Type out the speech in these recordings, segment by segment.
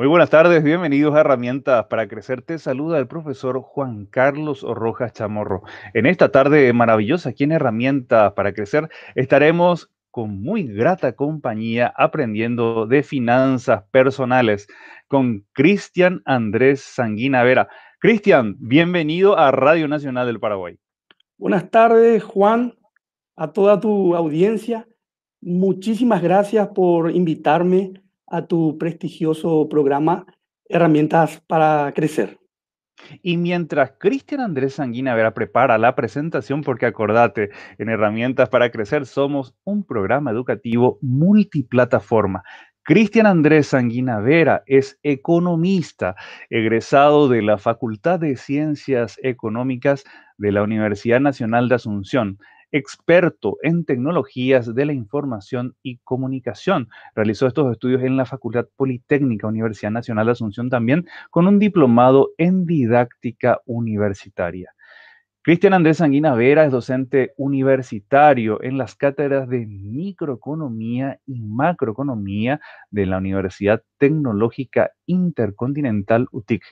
Muy buenas tardes, bienvenidos a Herramientas para Crecer. Te saluda el profesor Juan Carlos Rojas Chamorro. En esta tarde maravillosa aquí en Herramientas para Crecer estaremos con muy grata compañía aprendiendo de finanzas personales con Cristian Andrés Sanguina Vera. Cristian, bienvenido a Radio Nacional del Paraguay. Buenas tardes, Juan, a toda tu audiencia. Muchísimas gracias por invitarme a tu prestigioso programa Herramientas para Crecer. Y mientras Cristian Andrés Sanguinavera prepara la presentación, porque acordate, en Herramientas para Crecer somos un programa educativo multiplataforma. Cristian Andrés Sanguinavera es economista, egresado de la Facultad de Ciencias Económicas de la Universidad Nacional de Asunción experto en tecnologías de la información y comunicación. Realizó estos estudios en la Facultad Politécnica Universidad Nacional de Asunción también con un diplomado en didáctica universitaria. Cristian Andrés Sanguina Vera es docente universitario en las cátedras de microeconomía y macroeconomía de la Universidad Tecnológica Intercontinental UTIC.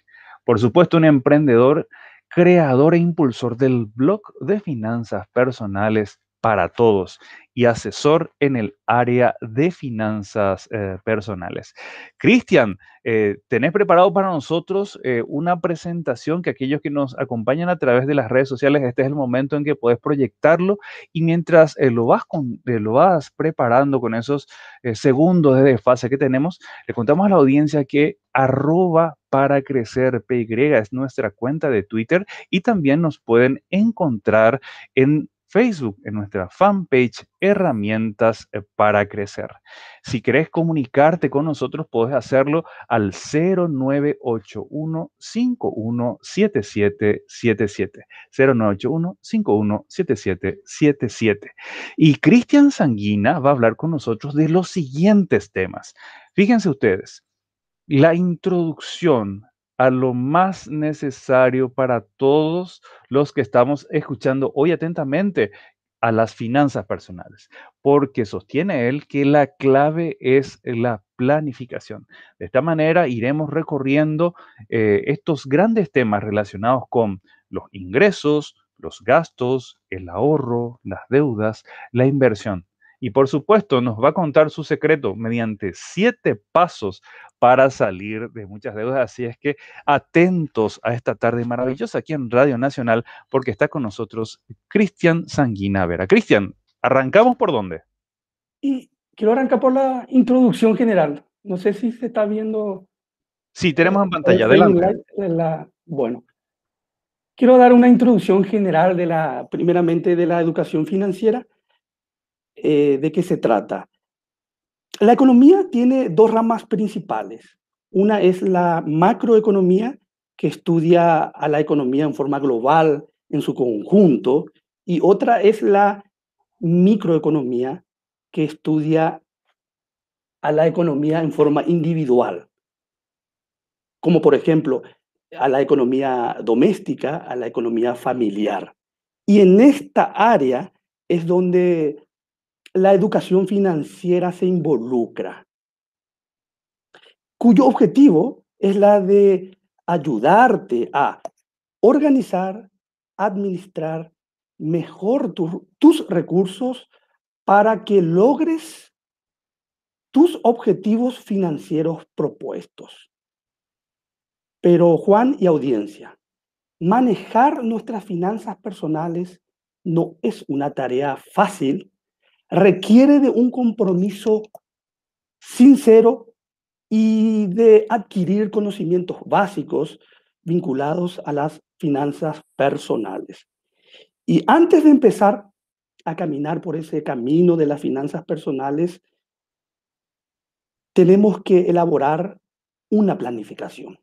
Por supuesto, un emprendedor creador e impulsor del blog de finanzas personales para todos y asesor en el área de finanzas eh, personales. Cristian, eh, tenés preparado para nosotros eh, una presentación que aquellos que nos acompañan a través de las redes sociales, este es el momento en que podés proyectarlo y mientras lo, vas lo vas preparando con esos segundos de desfase que tenemos, le contamos a la audiencia que arroba para crecer PY es nuestra cuenta de Twitter y también nos pueden encontrar en Facebook, en nuestra fanpage Herramientas eh, para Crecer. Si querés comunicarte con nosotros, podés hacerlo al 0981 517777. 0981 517777. Y Cristian Sanguina va a hablar con nosotros de los siguientes temas. Fíjense ustedes, la introducción a lo más necesario para todos los que estamos escuchando hoy atentamente a las finanzas personales, porque sostiene él que la clave es la planificación. De esta manera iremos recorriendo eh, estos grandes temas relacionados con los ingresos, los gastos, el ahorro, las deudas, la inversión y por supuesto, nos va a contar su secreto mediante siete pasos para salir de muchas deudas. Así es que atentos a esta tarde maravillosa aquí en Radio Nacional, porque está con nosotros Cristian Sanguinavera. Cristian, ¿arrancamos por dónde? Y quiero arrancar por la introducción general. No sé si se está viendo. Sí, tenemos en pantalla. Adelante. La, bueno, quiero dar una introducción general de la, primeramente de la educación financiera eh, de qué se trata. La economía tiene dos ramas principales. Una es la macroeconomía, que estudia a la economía en forma global, en su conjunto, y otra es la microeconomía, que estudia a la economía en forma individual, como por ejemplo a la economía doméstica, a la economía familiar. Y en esta área es donde la educación financiera se involucra, cuyo objetivo es la de ayudarte a organizar, administrar mejor tus recursos para que logres tus objetivos financieros propuestos. Pero Juan y audiencia, manejar nuestras finanzas personales no es una tarea fácil requiere de un compromiso sincero y de adquirir conocimientos básicos vinculados a las finanzas personales. Y antes de empezar a caminar por ese camino de las finanzas personales, tenemos que elaborar una planificación.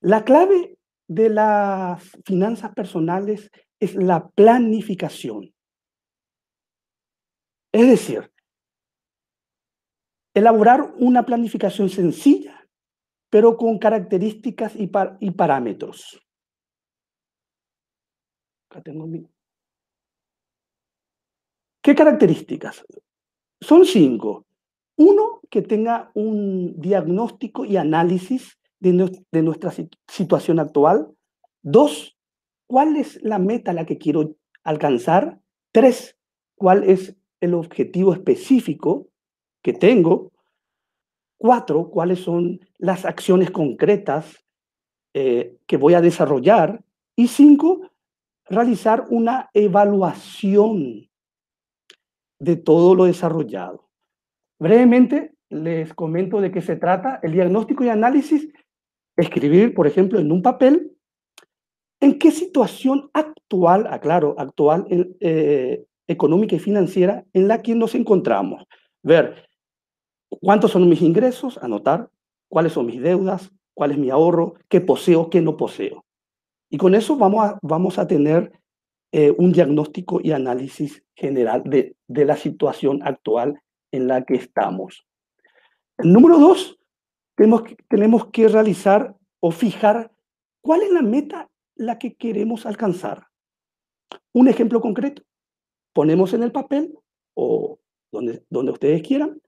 La clave de las finanzas personales es la planificación. Es decir, elaborar una planificación sencilla, pero con características y, parámetros. ¿Qué características? Son cinco. Uno, que tenga un diagnóstico y análisis de, nuestra situación actual. Dos, ¿cuál es la meta la que quiero alcanzar? Tres, ¿cuál es el objetivo específico que tengo. Cuatro, cuáles son las acciones concretas eh, que voy a desarrollar. Y cinco, realizar una evaluación de todo lo desarrollado. Brevemente les comento de qué se trata el diagnóstico y análisis. Escribir, por ejemplo, en un papel en qué situación actual, aclaro, actual eh, económica y financiera en la que nos encontramos. Ver cuántos son mis ingresos, anotar cuáles son mis deudas, cuál es mi ahorro, qué poseo, qué no poseo. Y con eso vamos a, vamos a tener eh, un diagnóstico y análisis general de, de, la situación actual en la que estamos. El número dos, tenemos tenemos que realizar o fijar cuál es la meta la que queremos alcanzar. Un ejemplo concreto, ponemos en el papel o donde, donde ustedes quieran,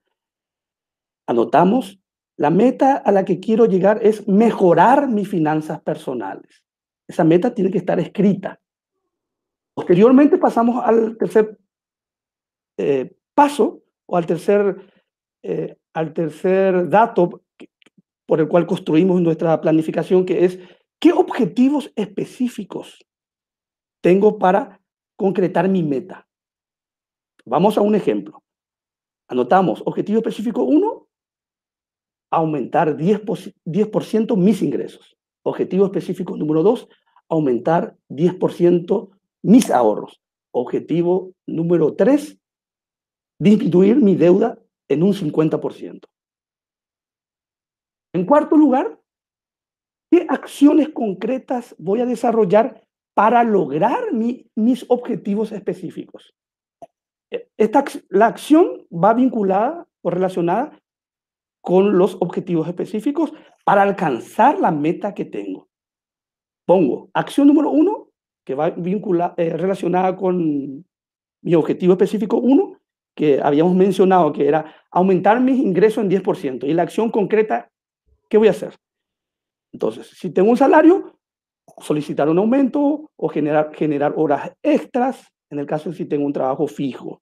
anotamos, la meta a la que quiero llegar es mejorar mis finanzas personales. Esa meta tiene que estar escrita. Posteriormente pasamos al tercer eh, paso o al tercer, eh, al tercer dato por el cual construimos nuestra planificación, que es qué objetivos específicos tengo para concretar mi meta. Vamos a un ejemplo. Anotamos, objetivo específico 1, aumentar 10%, mis ingresos. Objetivo específico número 2, aumentar 10% mis ahorros. Objetivo número 3, disminuir mi deuda en un 50%. En cuarto lugar, ¿qué acciones concretas voy a desarrollar para lograr mis objetivos específicos? Eh, esta, la acción va vinculada o relacionada con los objetivos específicos para alcanzar la meta que tengo. Pongo acción número uno, que va eh, relacionada con mi objetivo específico uno, que habíamos mencionado, que era aumentar mis ingresos en 10%. Y la acción concreta, ¿qué voy a hacer? Entonces, si tengo un salario, solicitar un aumento o generar, generar horas extras, en el caso de si tengo un trabajo fijo.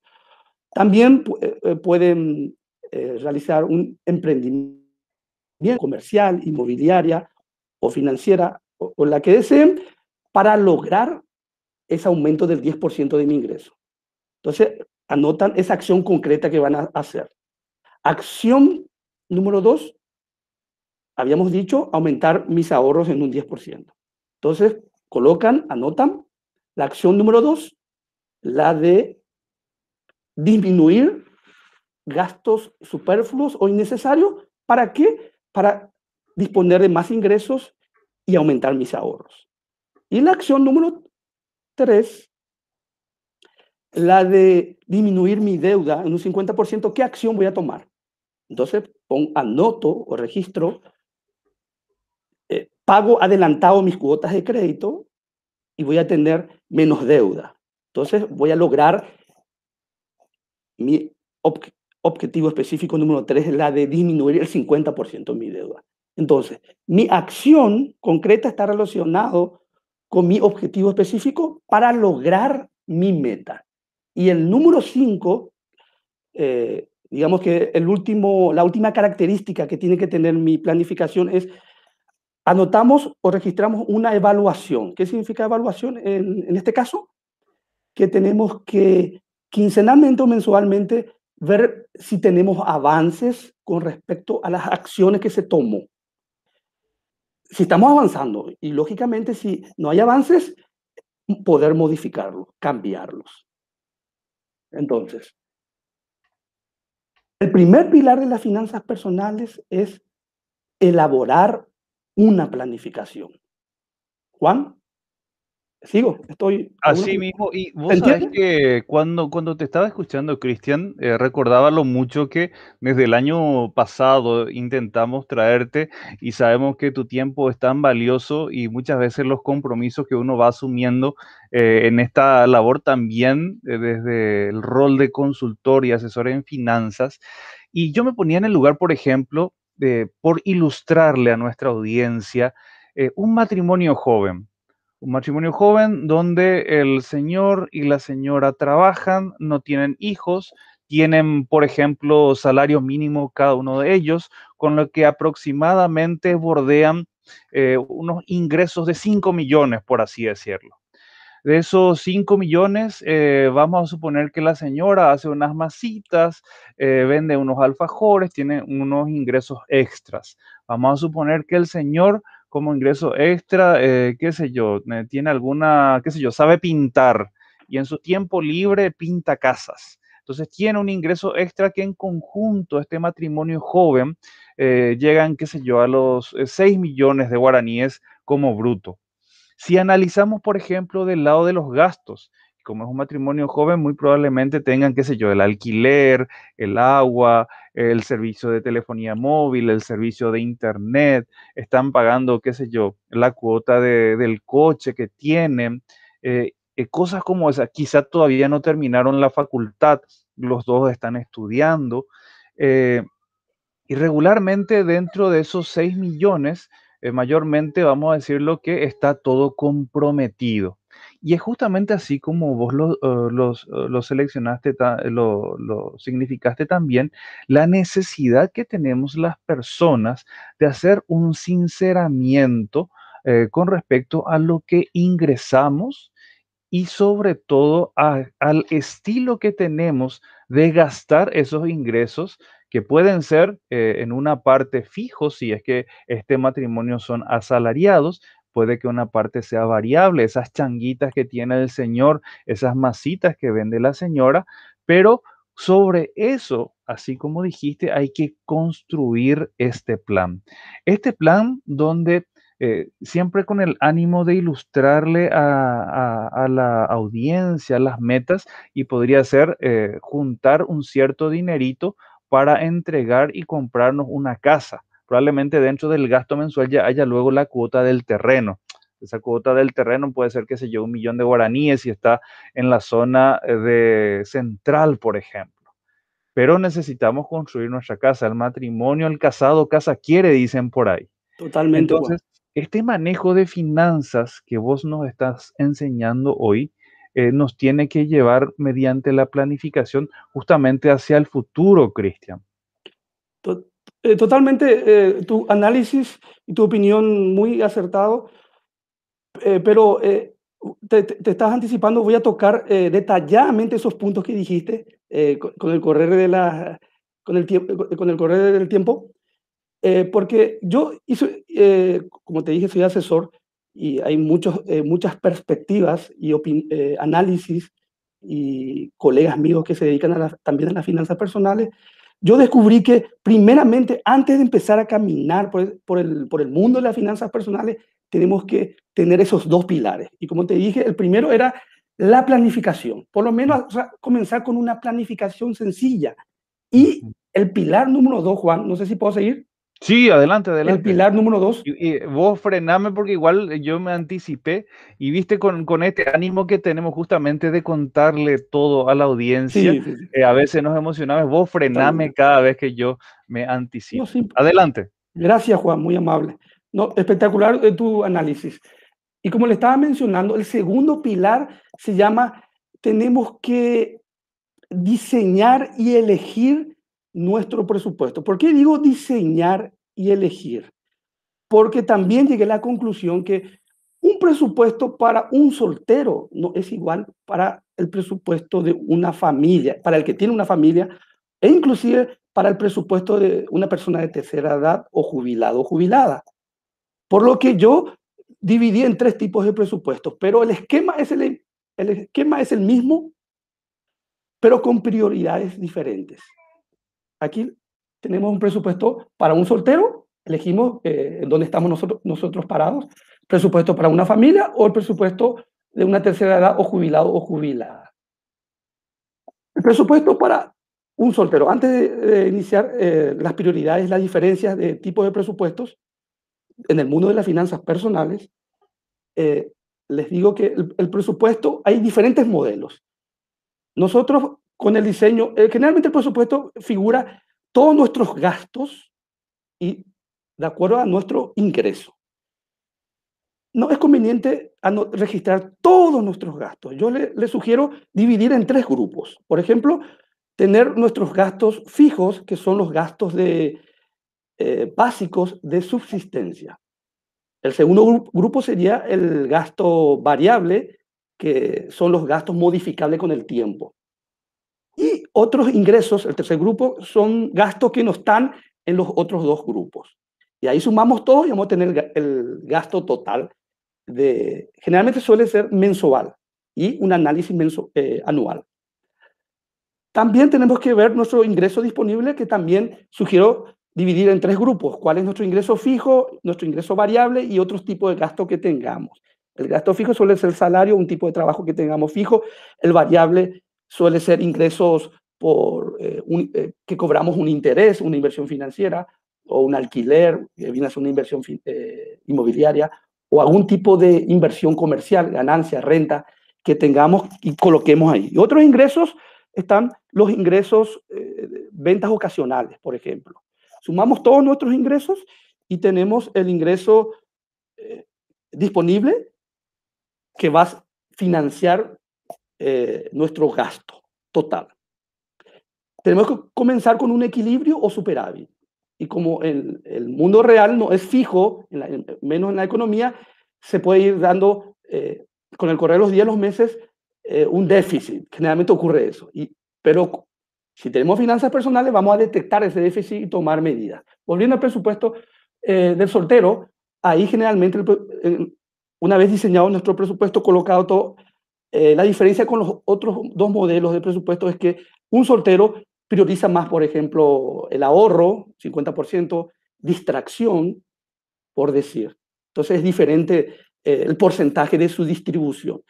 También eh, eh, pueden eh, realizar un emprendimiento comercial, inmobiliaria o financiera o, o la que deseen para lograr ese aumento del 10% de mi ingreso. Entonces, anotan esa acción concreta que van a hacer. Acción número dos, habíamos dicho, aumentar mis ahorros en un 10%. Entonces, colocan, anotan la acción número dos la de disminuir gastos superfluos o innecesarios. ¿Para qué? Para disponer de más ingresos y aumentar mis ahorros. Y la acción número tres, la de disminuir mi deuda en un 50%, ¿qué acción voy a tomar? Entonces, pon, anoto o registro, eh, pago adelantado mis cuotas de crédito y voy a tener menos deuda. Entonces voy a lograr mi objetivo específico número 3, la de disminuir el 50% mi deuda. Entonces, mi acción concreta está relacionado con mi objetivo específico para lograr mi meta. Y el número cinco, eh, digamos que el último, la última característica que tiene que tener mi planificación es anotamos o registramos una evaluación. ¿Qué significa evaluación en este caso? que tenemos que quincenalmente o mensualmente ver si tenemos avances con respecto a las acciones que se tomó. Si estamos avanzando y lógicamente si no hay avances, poder modificarlos, cambiarlos. Entonces, el primer pilar de las finanzas personales es elaborar una planificación. Juan sigo, estoy... Así mismo, y vos sabés que cuando, cuando te estaba escuchando, Cristian, eh, recordaba lo mucho que desde el año pasado intentamos traerte y sabemos que tu tiempo es tan valioso y muchas veces los compromisos que uno va asumiendo eh, en esta labor también eh, desde el rol de consultor y asesor en finanzas. Y yo me ponía en el lugar, por ejemplo, de, por ilustrarle a nuestra audiencia un matrimonio joven un matrimonio joven donde el señor y la señora trabajan, no tienen hijos, tienen, por ejemplo, salario mínimo cada uno de ellos, con lo que aproximadamente bordean eh, unos ingresos de 5 millones, por así decirlo. De esos 5 millones, eh, vamos a suponer que la señora hace unas masitas, eh, vende unos alfajores, tiene unos ingresos extras. Vamos a suponer que el señor como ingreso extra, eh, qué sé yo, eh, tiene alguna, qué sé yo, sabe pintar y en su tiempo libre pinta casas. Entonces tiene un ingreso extra que en conjunto este matrimonio joven eh, llegan, qué sé yo, a los 6 millones de guaraníes como bruto. Si analizamos, por ejemplo, del lado de los gastos, como es un matrimonio joven, muy probablemente tengan, qué sé yo, el alquiler, el agua, el servicio de telefonía móvil, el servicio de internet, están pagando, qué sé yo, la cuota del coche que tienen, eh, eh, cosas como esa. Quizá todavía no terminaron la facultad, los dos están estudiando. Eh, y regularmente dentro de esos 6 millones, mayormente vamos a decirlo que está todo comprometido y es justamente así como vos lo, eh, eh, seleccionaste, eh, lo, significaste también, la necesidad que tenemos las personas de hacer un sinceramiento con respecto a lo que ingresamos y sobre todo al estilo que tenemos de gastar esos ingresos que pueden ser en una parte fijo si es que este matrimonio son asalariados, puede que una parte sea variable, esas changuitas que tiene el señor, esas masitas que vende la señora, pero sobre eso, así como dijiste, hay que construir este plan. Este plan donde eh, siempre con el ánimo de ilustrarle a, la audiencia las metas y podría ser eh, juntar un cierto dinerito para entregar y comprarnos una casa probablemente dentro del gasto mensual ya haya luego la cuota del terreno. Esa cuota del terreno puede ser, que se lleve un millón de guaraníes y está en la zona eh, de central, por ejemplo. Pero necesitamos construir nuestra casa. El matrimonio, el casado, casa quiere, dicen por ahí. Totalmente. Entonces, este manejo de finanzas que vos nos estás enseñando hoy, eh, nos tiene que llevar mediante la planificación justamente hacia el futuro, Cristian. Eh, totalmente eh, tu análisis y tu opinión muy acertado, eh, pero te, estás anticipando, voy a tocar detalladamente esos puntos que dijiste con, el correr de la, con, el tiempo, con el correr del tiempo, porque yo, hice, como te dije, soy asesor y hay muchos, muchas perspectivas y análisis y colegas míos que se dedican también a las finanzas personales yo descubrí que primeramente antes de empezar a caminar por el, por, el, mundo de las finanzas personales, tenemos que tener esos dos pilares. Y como te dije, el primero era la planificación, por lo menos comenzar con una planificación sencilla. Y el pilar número dos, Juan, no sé si puedo seguir. Sí, adelante, adelante. El pilar número dos. Y, vos frename porque igual yo me anticipé y viste con, con, este ánimo que tenemos justamente de contarle todo a la audiencia. Eh, a veces nos emocionamos. Vos frename cada vez que yo me anticipo. adelante. Gracias, Juan, muy amable. No, espectacular eh, tu análisis. Y como le estaba mencionando, el segundo pilar se llama, tenemos que diseñar y elegir nuestro presupuesto. ¿Por qué digo diseñar y elegir? Porque también llegué a la conclusión que un presupuesto para un soltero no es igual para el presupuesto de una familia, para el que tiene una familia e inclusive para el presupuesto de una persona de tercera edad o jubilado o jubilada. Por lo que yo dividí en tres tipos de presupuestos, pero el esquema es el, el, esquema es el mismo, pero con prioridades diferentes aquí tenemos un presupuesto para un soltero, elegimos eh, en dónde estamos nosotros, parados, presupuesto para una familia o el presupuesto de una tercera edad o jubilado o jubilada. El presupuesto para un soltero. Antes de, iniciar eh, las prioridades, las diferencias de tipo de presupuestos, en el mundo de las finanzas personales, eh, les digo que el, presupuesto, hay diferentes modelos. Nosotros con el diseño. Eh, generalmente el presupuesto figura todos nuestros gastos y de acuerdo a nuestro ingreso. No es conveniente registrar todos nuestros gastos. Yo le, sugiero dividir en tres grupos. Por ejemplo, tener nuestros gastos fijos, que son los gastos de, eh, básicos de subsistencia. El segundo grupo sería el gasto variable, que son los gastos modificables con el tiempo. Otros ingresos, el tercer grupo, son gastos que no están en los otros dos grupos. Y ahí sumamos todos y vamos a tener el gasto total. generalmente suele ser mensual y un análisis eh, anual. También tenemos que ver nuestro ingreso disponible, que también sugiero dividir en tres grupos. ¿Cuál es nuestro ingreso fijo, nuestro ingreso variable y otros tipos de gasto que tengamos? El gasto fijo suele ser el salario, un tipo de trabajo que tengamos fijo. El variable suele ser ingresos por, eh, eh, que cobramos un interés, una inversión financiera o un alquiler, que viene a ser una inversión eh, inmobiliaria, o algún tipo de inversión comercial, ganancia, renta, que tengamos y coloquemos ahí. otros ingresos están los ingresos, ventas ocasionales, por ejemplo. Sumamos todos nuestros ingresos y tenemos el ingreso disponible que va a financiar nuestro gasto total tenemos que comenzar con un equilibrio o superávit. Y como el, mundo real no es fijo, menos en la economía, se puede ir dando eh, con el correr de los días, los meses, eh, un déficit. Generalmente ocurre eso. Y, pero si tenemos finanzas personales, vamos a detectar ese déficit y tomar medidas. Volviendo al presupuesto eh, del soltero, ahí generalmente, una vez diseñado nuestro presupuesto, colocado todo, la diferencia con los otros dos modelos de presupuesto es que un soltero prioriza más, por ejemplo, el ahorro, 50%, distracción, por decir. Entonces es diferente eh, el porcentaje de su distribución.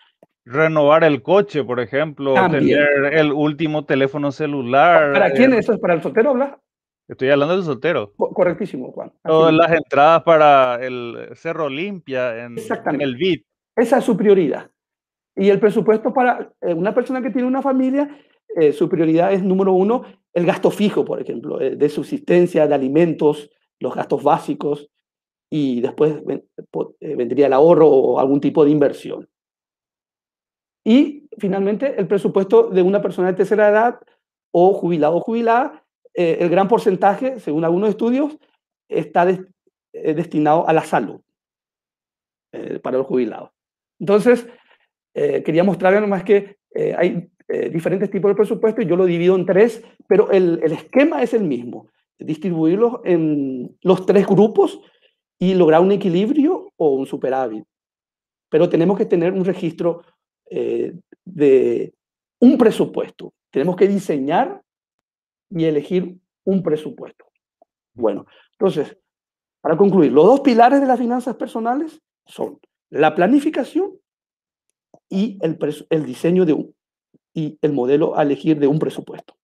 Renovar el coche, por ejemplo, tener el último teléfono celular. ¿Para quién eh, eso es? ¿Para el soltero habla? Estoy hablando de soltero. Correctísimo, Juan. Todas las entradas para el Cerro Limpia en, el VIP. Esa es su prioridad. Y el presupuesto para eh, una persona que tiene una familia eh, su prioridad es, número uno, el gasto fijo, por ejemplo, eh, de subsistencia, de alimentos, los gastos básicos, y después eh, vendría el ahorro o algún tipo de inversión. Y finalmente, el presupuesto de una persona de tercera edad o jubilado o jubilada, el gran porcentaje, según algunos estudios, está destinado a la salud para los jubilados. Entonces, quería mostrarle nomás que hay eh, diferentes tipos de presupuesto y yo lo divido en tres, pero el, el esquema es el mismo, distribuirlos en los tres grupos y lograr un equilibrio o un superávit. Pero tenemos que tener un registro eh, de un presupuesto. Tenemos que diseñar y elegir un presupuesto. Bueno, entonces, para concluir, los dos pilares de las finanzas personales son la planificación y el, el diseño de un, y el modelo a elegir de un presupuesto.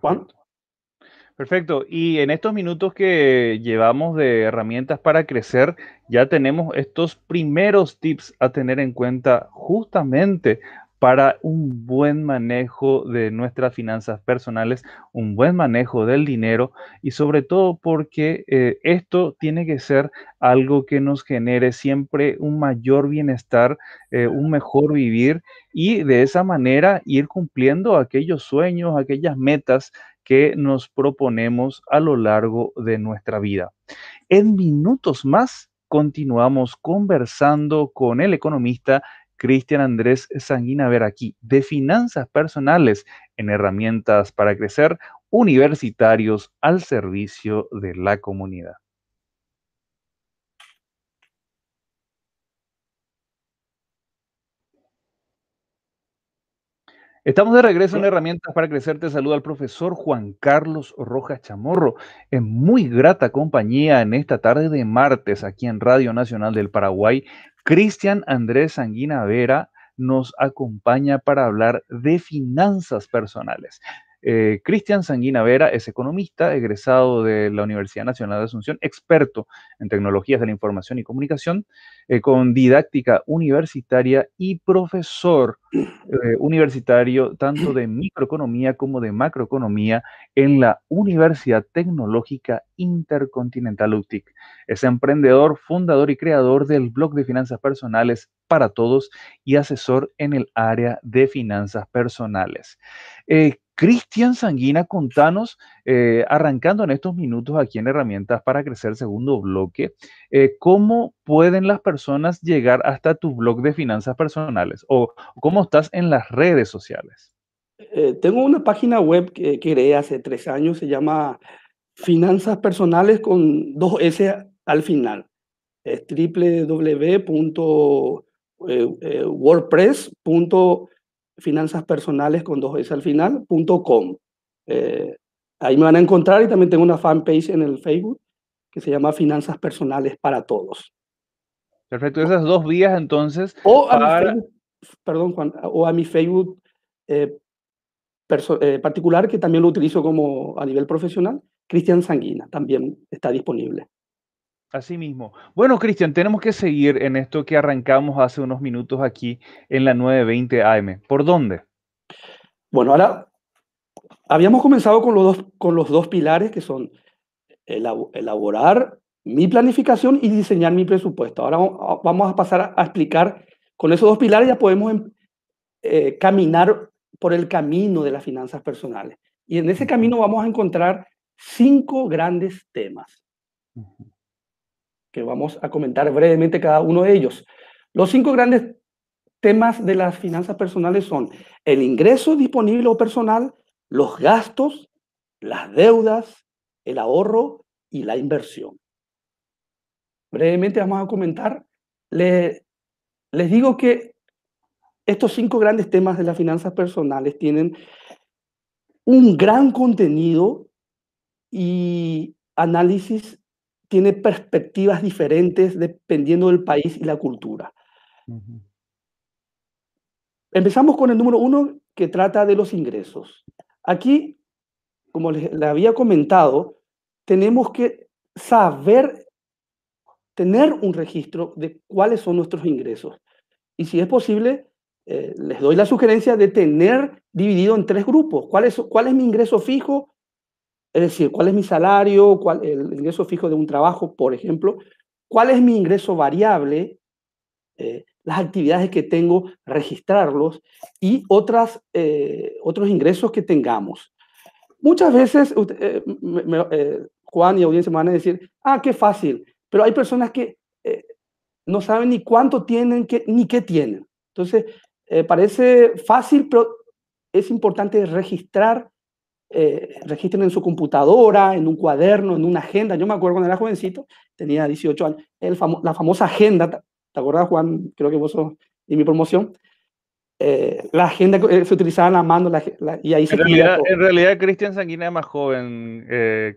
Juan. Perfecto. Y en estos minutos que llevamos de herramientas para crecer, ya tenemos estos primeros tips a tener en cuenta justamente para un buen manejo de nuestras finanzas personales, un buen manejo del dinero y sobre todo porque eh, esto tiene que ser algo que nos genere siempre un mayor bienestar, eh, un mejor vivir y de esa manera ir cumpliendo aquellos sueños, aquellas metas que nos proponemos a lo largo de nuestra vida. En minutos más continuamos conversando con el economista Cristian Andrés Sanguina ver aquí, de finanzas personales en herramientas para crecer universitarios al servicio de la comunidad. Estamos de regreso en Herramientas para Crecer. Te saluda al profesor Juan Carlos Rojas Chamorro. En muy grata compañía en esta tarde de martes aquí en Radio Nacional del Paraguay. Cristian Andrés Sanguina Vera nos acompaña para hablar de finanzas personales. Eh, Cristian Sanguina Vera es economista, egresado de la Universidad Nacional de Asunción, experto en tecnologías de la información y comunicación, eh, con didáctica universitaria y profesor eh, universitario tanto de microeconomía como de macroeconomía en la Universidad Tecnológica Intercontinental UTIC. Es emprendedor, fundador y creador del blog de finanzas personales para todos y asesor en el área de finanzas personales. Cristian Sanguina, contanos, eh, arrancando en estos minutos aquí en Herramientas para Crecer, segundo bloque, eh, ¿cómo pueden las personas llegar hasta tu blog de finanzas personales o cómo estás en las redes sociales? Eh, tengo una página web que, creé hace tres años, se llama Finanzas Personales con dos S al final, es www.wordpress.com finanzas personales con dos veces al final, eh, ahí me van a encontrar y también tengo una fanpage en el Facebook que se llama Finanzas Personales para Todos. Perfecto, esas dos vías entonces. O a mi Facebook, particular, que también lo utilizo como a nivel profesional, Cristian Sanguina, también está disponible. Así mismo. Bueno, Cristian, tenemos que seguir en esto que arrancamos hace unos minutos aquí en la 920 AM. ¿Por dónde? Bueno, ahora habíamos comenzado con los dos, pilares que son elaborar mi planificación y diseñar mi presupuesto. Ahora vamos a pasar a explicar con esos dos pilares ya podemos em, eh, caminar por el camino de las finanzas personales. Y en ese camino vamos a encontrar cinco grandes temas que vamos a comentar brevemente cada uno de ellos. Los cinco grandes temas de las finanzas personales son el ingreso disponible o personal, los gastos, las deudas, el ahorro y la inversión. Brevemente vamos a comentar. Le, les digo que estos cinco grandes temas de las finanzas personales tienen un gran contenido y análisis tiene perspectivas diferentes dependiendo del país y la cultura. Empezamos con el número uno que trata de los ingresos. Aquí, como les, había comentado, tenemos que saber tener un registro de cuáles son nuestros ingresos. Y si es posible, eh, les doy la sugerencia de tener dividido en tres grupos. ¿Cuál ¿Cuál es mi ingreso fijo? Es decir, cuál es mi salario, cuál el ingreso fijo de un trabajo, por ejemplo, cuál es mi ingreso variable, eh, las actividades que tengo, registrarlos y otras, eh, otros ingresos que tengamos. Muchas veces eh, Juan y audiencia me van a decir, ah, qué fácil, pero hay personas que no saben ni cuánto tienen ni qué tienen. Entonces, parece fácil, pero es importante registrar eh, registren en su computadora, en un cuaderno, en una agenda. Yo me acuerdo cuando era jovencito, tenía 18 años, la famosa agenda, ¿te acuerdas Juan? Creo que vos sos mi promoción. Eh, la agenda eh, se utilizaba en la mano y ahí en se realidad, En realidad, Cristian Sanguina es más joven,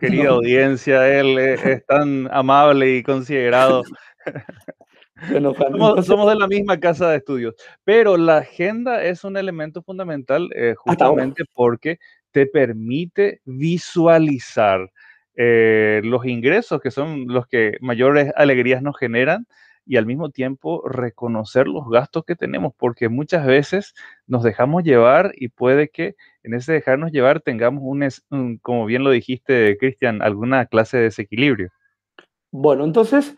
querida audiencia, él e, es, tan amable y considerado. somos, somos, de la misma casa de estudios, pero la agenda es un elemento fundamental justamente porque te permite visualizar eh, los ingresos, que son los que mayores alegrías nos generan, y al mismo tiempo reconocer los gastos que tenemos, porque muchas veces nos dejamos llevar y puede que en ese dejarnos llevar tengamos un, como bien lo dijiste, Cristian, alguna clase de desequilibrio. Bueno, entonces,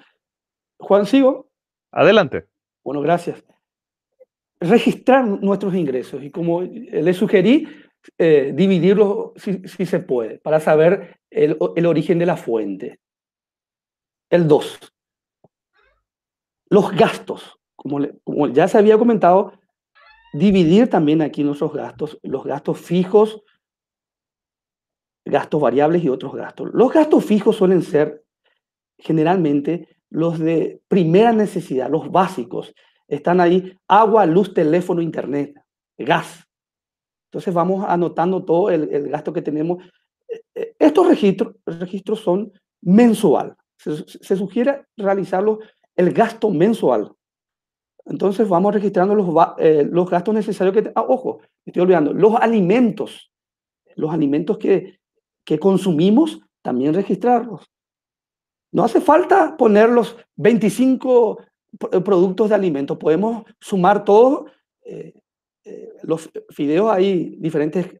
Juan, sigo. Adelante. Bueno, gracias. Registrar nuestros ingresos y como le sugerí, eh, dividirlos si, se puede, para saber el, origen de la fuente. El 2. Los gastos. Como, como, ya se había comentado, dividir también aquí nuestros gastos, los gastos fijos, gastos variables y otros gastos. Los gastos fijos suelen ser generalmente los de primera necesidad, los básicos. Están ahí agua, luz, teléfono, internet, gas. Entonces vamos anotando todo el, gasto que tenemos. E, e, estos registros, registros son mensual. Se, sugiere realizarlo el gasto mensual. Entonces vamos registrando los, eh, los gastos necesarios que... Ah, ojo, me estoy olvidando. Los alimentos. Los alimentos que, consumimos, también registrarlos. No hace falta poner los 25 productos de alimentos. Podemos sumar todos eh, los fideos hay diferentes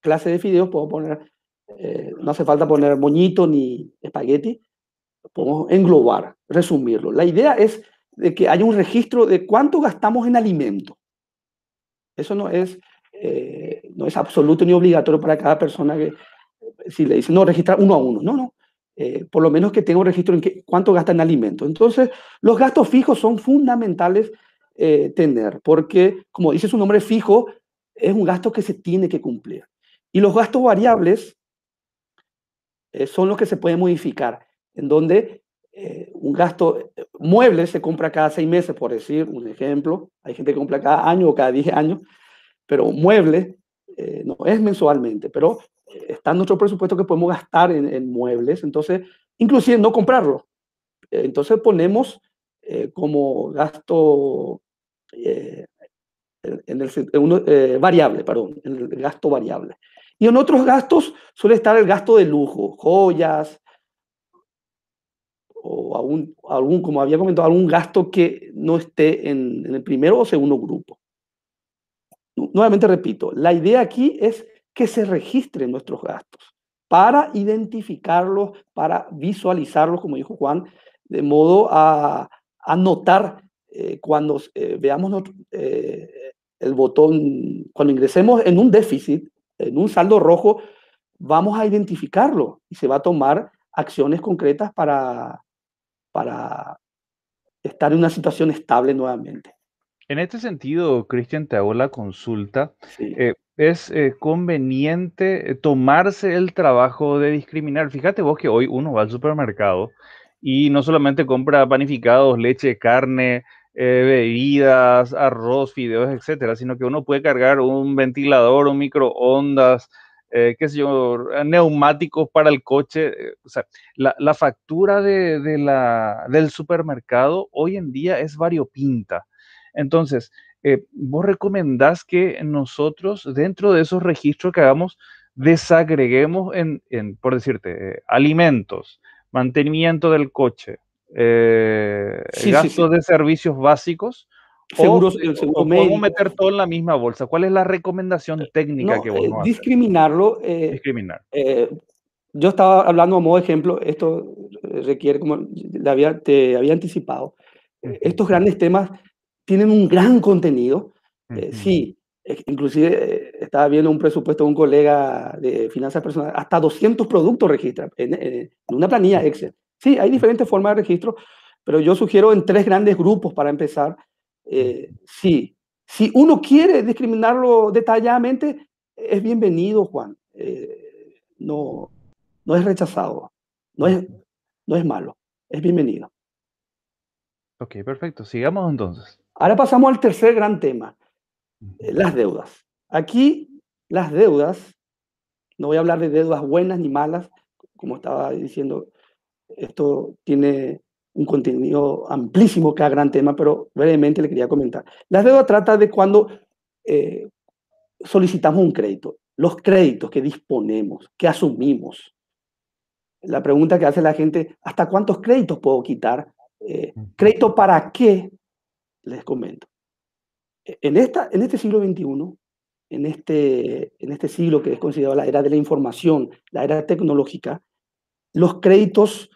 clases de fideos, puedo poner, eh, no hace falta poner moñito ni espagueti, podemos englobar, resumirlo. La idea es de que haya un registro de cuánto gastamos en alimento. Eso no es, eh, no es absoluto ni obligatorio para cada persona que, si le dicen, no, registrar uno a uno, no, no. Eh, por lo menos que tenga un registro en que, cuánto gasta en alimentos. Entonces, los gastos fijos son fundamentales eh, tener, porque, como dice su nombre fijo, es un gasto que se tiene que cumplir. Y los gastos variables eh, son los que se pueden modificar, en donde eh, un gasto mueble se compra cada seis meses, por decir un ejemplo. Hay gente que compra cada año o cada diez años, pero mueble no es mensualmente, pero está nuestro presupuesto que podemos gastar en, en muebles, entonces, inclusive no comprarlo. entonces ponemos como gasto eh, en el, eh, variable, perdón, en el gasto variable. Y en otros gastos suele estar el gasto de lujo, joyas, o algún, algún como había comentado, algún gasto que no esté en, el primero o segundo grupo. Nuevamente repito, la idea aquí es que se registren nuestros gastos para identificarlos, para visualizarlos, como dijo Juan, de modo a, anotar eh, cuando eh, veamos eh, el botón, cuando ingresemos en un déficit, en un saldo rojo, vamos a identificarlo y se va a tomar acciones concretas para, para estar en una situación estable nuevamente. En este sentido, Cristian, te hago la consulta. es conveniente tomarse el trabajo de discriminar. Fíjate vos que hoy uno va al supermercado y no solamente compra panificados, leche, carne, eh, bebidas, arroz, fideos, etcétera, sino que uno puede cargar un ventilador, un microondas, eh, qué sé yo, eh, neumáticos para el coche. O sea, la, factura de, del supermercado hoy en día es variopinta. Entonces, vos recomendás que nosotros, dentro de esos registros que hagamos, desagreguemos en, por decirte, alimentos, mantenimiento del coche, eh, gastos de servicios básicos seguros, o, cómo meter todo en la misma bolsa. ¿Cuál es la recomendación eh, técnica que vos eh, no Discriminarlo. Discriminar. yo estaba hablando a modo de ejemplo, esto requiere, como te había, te había anticipado, estos grandes temas tienen un gran contenido. Sí, inclusive estaba viendo un presupuesto de un colega de finanzas personales, hasta 200 productos registran en, una planilla Excel. Sí, hay diferentes formas de registro, pero yo sugiero en tres grandes grupos para empezar. Eh, si uno quiere discriminarlo detalladamente, es bienvenido, Juan. Eh, no, no es rechazado, no es, no es malo, es bienvenido. Ok, perfecto. Sigamos entonces. Ahora pasamos al tercer gran tema, eh, las deudas. Aquí las deudas, no voy a hablar de deudas buenas ni malas, como estaba diciendo esto tiene un contenido amplísimo, que a gran tema, pero brevemente le quería comentar. Las deuda trata de cuando eh, solicitamos un crédito, los créditos que disponemos, que asumimos. La pregunta que hace la gente, ¿hasta cuántos créditos puedo quitar? Eh, ¿Crédito para qué? Les comento. E-, en, esta, en este siglo XXI, en este, en este siglo que es considerado la era de la información, la era tecnológica, los créditos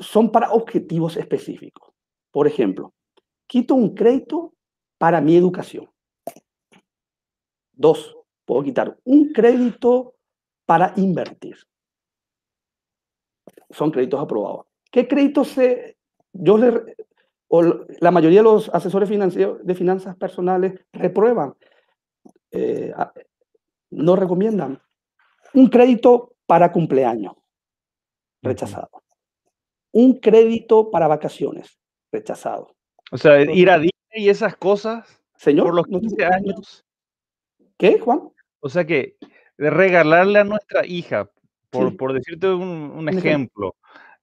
son para objetivos específicos. Por ejemplo, quito un crédito para mi educación. Dos, puedo quitar un crédito para invertir. Son créditos aprobados. ¿Qué créditos se, yo la mayoría de los asesores financieros de finanzas personales reprueban, eh, no recomiendan un crédito para cumpleaños, rechazado un crédito para vacaciones, rechazado. O sea, ir a Disney y esas cosas Señor, por los 15 años. ¿Qué, Juan? O sea que regalarle a nuestra hija, por, por decirte un, ejemplo,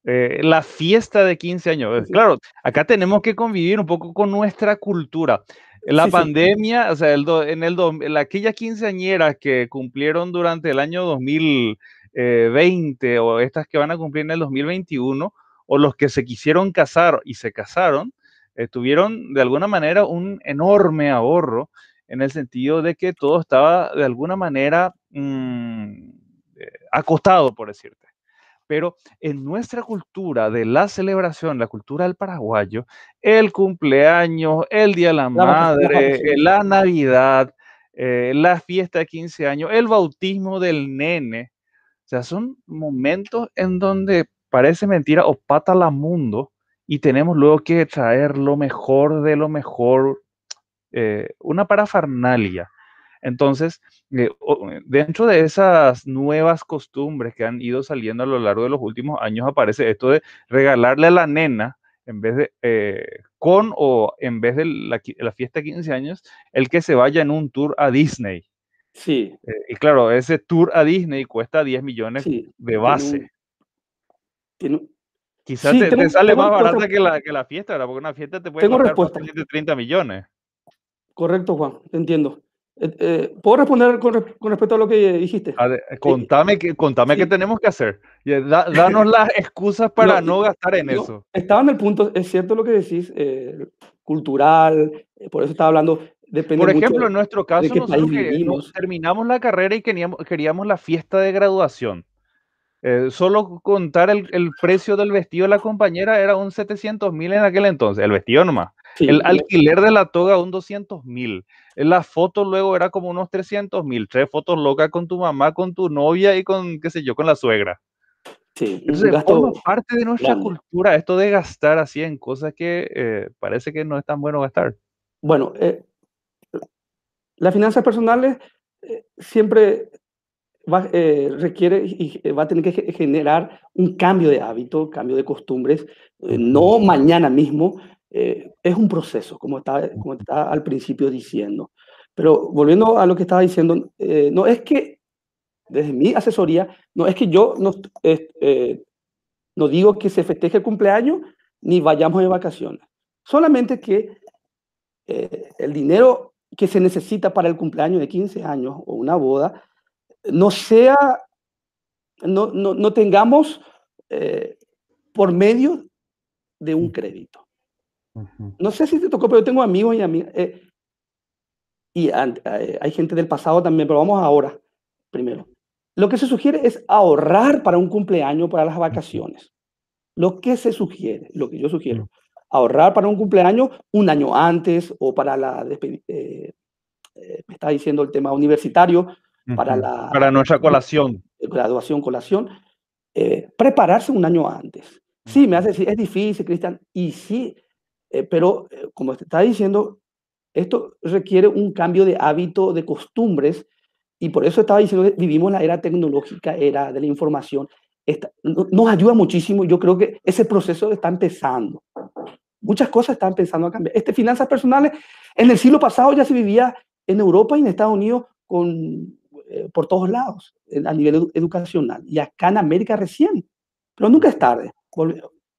eh, la fiesta de 15 años. Eh, claro, acá tenemos que convivir un poco con nuestra cultura. La pandemia, o sea, do, en el do, en aquellas quinceañeras que cumplieron durante el año 2020 eh, o estas que van a cumplir en el 2021, o los que se quisieron casar y se casaron, eh, tuvieron de alguna manera un enorme ahorro en el sentido de que todo estaba de alguna manera mm, eh, acostado, por decirte. Pero en nuestra cultura de la celebración, la cultura del paraguayo, el cumpleaños, el Día de la Madre, la, Navidad, eh, la fiesta de 15 años, el bautismo del nene, o sea, son momentos en donde parece mentira, pata la mundo y tenemos luego que traer lo mejor de lo mejor, eh, una parafernalia. Entonces, eh, dentro de esas nuevas costumbres que han ido saliendo a lo largo de los últimos años, aparece esto de regalarle a la nena, en vez de eh, con o en vez de la, fiesta de 15 años, el que se vaya en un tour a Disney. Sí. y claro, ese tour a Disney cuesta 10 millones de base. Quizás te, sale más barata que, la, que la fiesta, Porque una fiesta te puede costar de 30 millones. Correcto, Juan, te entiendo. Eh, eh, ¿Puedo responder con, respecto a lo que dijiste? contame que, contame qué tenemos que hacer. y eh, danos las excusas para no, gastar en eso. Estaba en el punto, es cierto lo que decís, cultural, por eso estaba hablando. Depende Por ejemplo, en nuestro caso, terminamos la carrera y queríamos la fiesta de graduación. Eh, solo contar el, el, precio del vestido de la compañera era un 700 mil en aquel entonces, el vestido nomás. el alquiler de la toga un 200 mil. La foto luego era como unos 300 mil. Tres fotos locas con tu mamá, con tu novia y con, qué sé yo, con la suegra. Sí, entonces, parte de nuestra cultura esto de gastar así en cosas que eh, parece que no es tan bueno gastar. Bueno, eh, las finanzas personales siempre va, eh, requiere y eh, va a tener que generar un cambio de hábito, cambio de costumbres, eh, no mañana mismo, es un proceso, como está, como al principio diciendo. Pero volviendo a lo que estaba diciendo, no es que, desde mi asesoría, no es que yo no, no digo que se festeje el cumpleaños ni vayamos de vacaciones, solamente que el dinero que se necesita para el cumpleaños de 15 años o una boda, no sea, no, tengamos eh, por medio de un crédito. No sé si te tocó, pero tengo amigos y amigas. Eh, y eh, hay gente del pasado también, pero vamos ahora primero. Lo que se sugiere es ahorrar para un cumpleaños, para las vacaciones. Lo que se sugiere, lo que yo sugiero, ahorrar para un cumpleaños un año antes o para la me está diciendo el tema universitario, para la... Para nuestra colación. Graduación, colación. Eh, prepararse un año antes. Sí, me hace decir, es difícil, Cristian, y sí, eh, pero eh, como te está diciendo, esto requiere un cambio de hábito, de costumbres, y por eso estaba diciendo vivimos la era tecnológica, era de la información. nos ayuda muchísimo, yo creo que ese proceso está empezando. Muchas cosas están empezando a cambiar. Este, finanzas personales, en el siglo pasado ya se vivía en Europa y en Estados Unidos con eh, por todos lados, a nivel educacional. Y acá en América recién, pero nunca es tarde.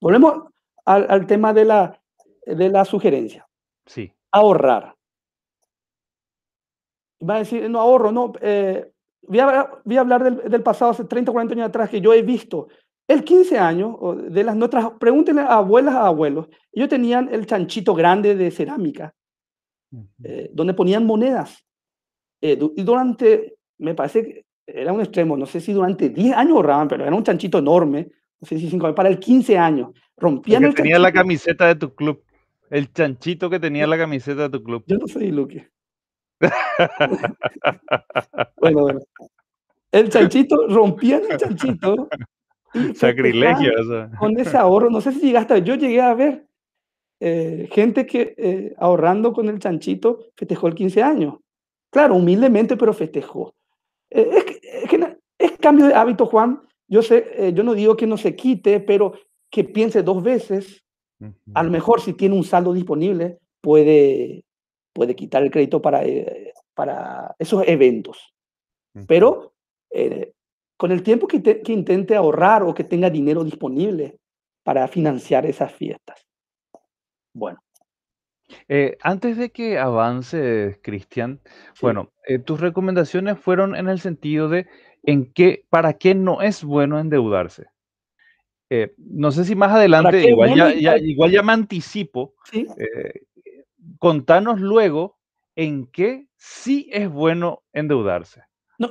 volvemos al, tema de la, de la sugerencia. Sí. Ahorrar. Va a decir, no ahorro, no. Eh, voy, a, voy, a, hablar del, pasado hace 30, 40 años atrás que yo he visto. El 15 años, de las nuestras, pregúntenle a abuelas, a abuelos, ellos tenían el chanchito grande de cerámica, eh, donde ponían monedas. y durante me parece que era un extremo, no sé si durante 10 años ahorraban, pero era un chanchito enorme, no sé si 5 para el 15 años, rompían el, tenía la camiseta de tu club, el chanchito que tenía la camiseta de tu club. Yo no soy Luque. El chanchito, rompían el chanchito. Sacrilegio. Con ese ahorro, no sé si llegaste, yo llegué a ver eh, gente que eh, ahorrando con el chanchito festejó el 15 años. Claro, humildemente, pero festejó. Eh, es, que, eh, es, cambio de hábito, Juan. Yo, sé, eh, yo no digo que no se quite, pero que piense dos veces. A lo mejor si tiene un saldo disponible, puede, puede quitar el crédito para, para esos eventos. Pero con el tiempo que intente ahorrar o que tenga dinero disponible para financiar esas fiestas. Bueno, eh, antes de que avance, Cristian, bueno, eh, tus recomendaciones fueron en el sentido de en qué, para qué no es bueno endeudarse. Eh, no sé si más adelante, igual ya, me anticipo, contanos luego en qué sí es bueno endeudarse.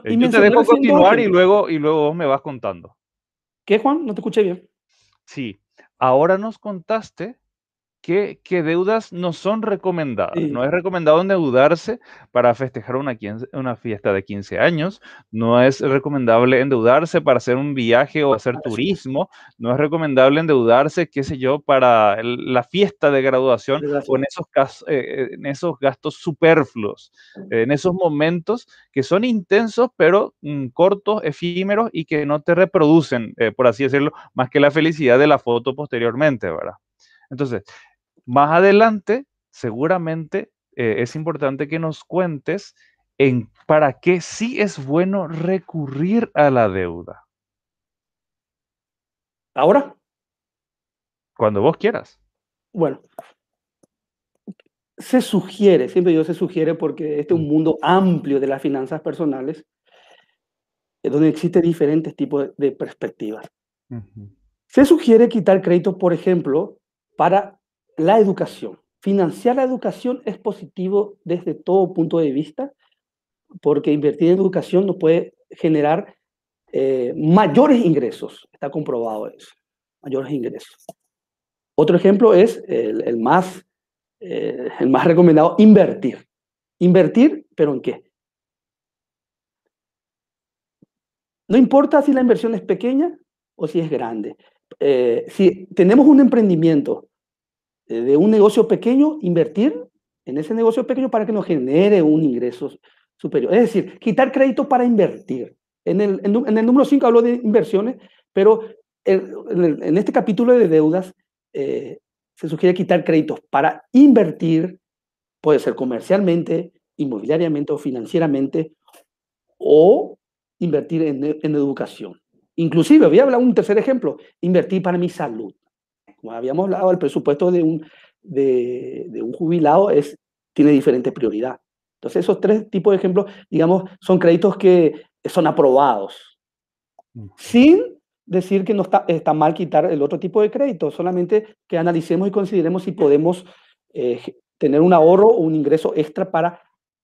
te dejo continuar y luego, y luego vos me vas contando. ¿Qué, Juan? No te escuché bien. Sí, ahora nos contaste que, deudas no son recomendadas. No es recomendable endeudarse para festejar una, una fiesta de 15 años, no es recomendable endeudarse para hacer un viaje o hacer turismo, no es recomendable endeudarse, qué sé yo, para la fiesta de graduación o en esos, eh, en esos gastos superfluos, en esos momentos que son intensos, pero mm, cortos, efímeros y que no te reproducen, eh, por así decirlo, más que la felicidad de la foto posteriormente, ¿verdad? Entonces, más adelante, seguramente eh, es importante que nos cuentes en para qué sí es bueno recurrir a la deuda. ¿Ahora? Cuando vos quieras. Bueno, se sugiere, siempre yo se sugiere porque este es un mm. mundo amplio de las finanzas personales, eh, donde existen diferentes tipos de, perspectivas. Se sugiere quitar crédito, por ejemplo, para la educación. Financiar la educación es positivo desde todo punto de vista, porque invertir en educación nos puede generar eh, mayores ingresos. Está comprobado eso, mayores ingresos. Otro ejemplo es el, más, eh, el más recomendado, invertir. Invertir, pero ¿en qué? No importa si la inversión es pequeña o si es grande. Eh, si tenemos un emprendimiento eh, de un negocio pequeño, invertir en ese negocio pequeño para que nos genere un ingreso superior. Es decir, quitar crédito para invertir. En el, en, el número 5 habló de inversiones, pero en, este capítulo de deudas eh, se sugiere quitar créditos para invertir, puede ser comercialmente, inmobiliariamente o financieramente, o invertir en, educación. Inclusive, voy a hablar un tercer ejemplo, invertir para mi salud habíamos hablado, el presupuesto de un, de, un jubilado es, tiene diferente prioridad. Entonces, esos tres tipos de ejemplos, digamos, son créditos que son aprobados. Mm. Sin decir que no está, mal quitar el otro tipo de crédito, solamente que analicemos y consideremos si podemos eh, tener un ahorro o un ingreso extra para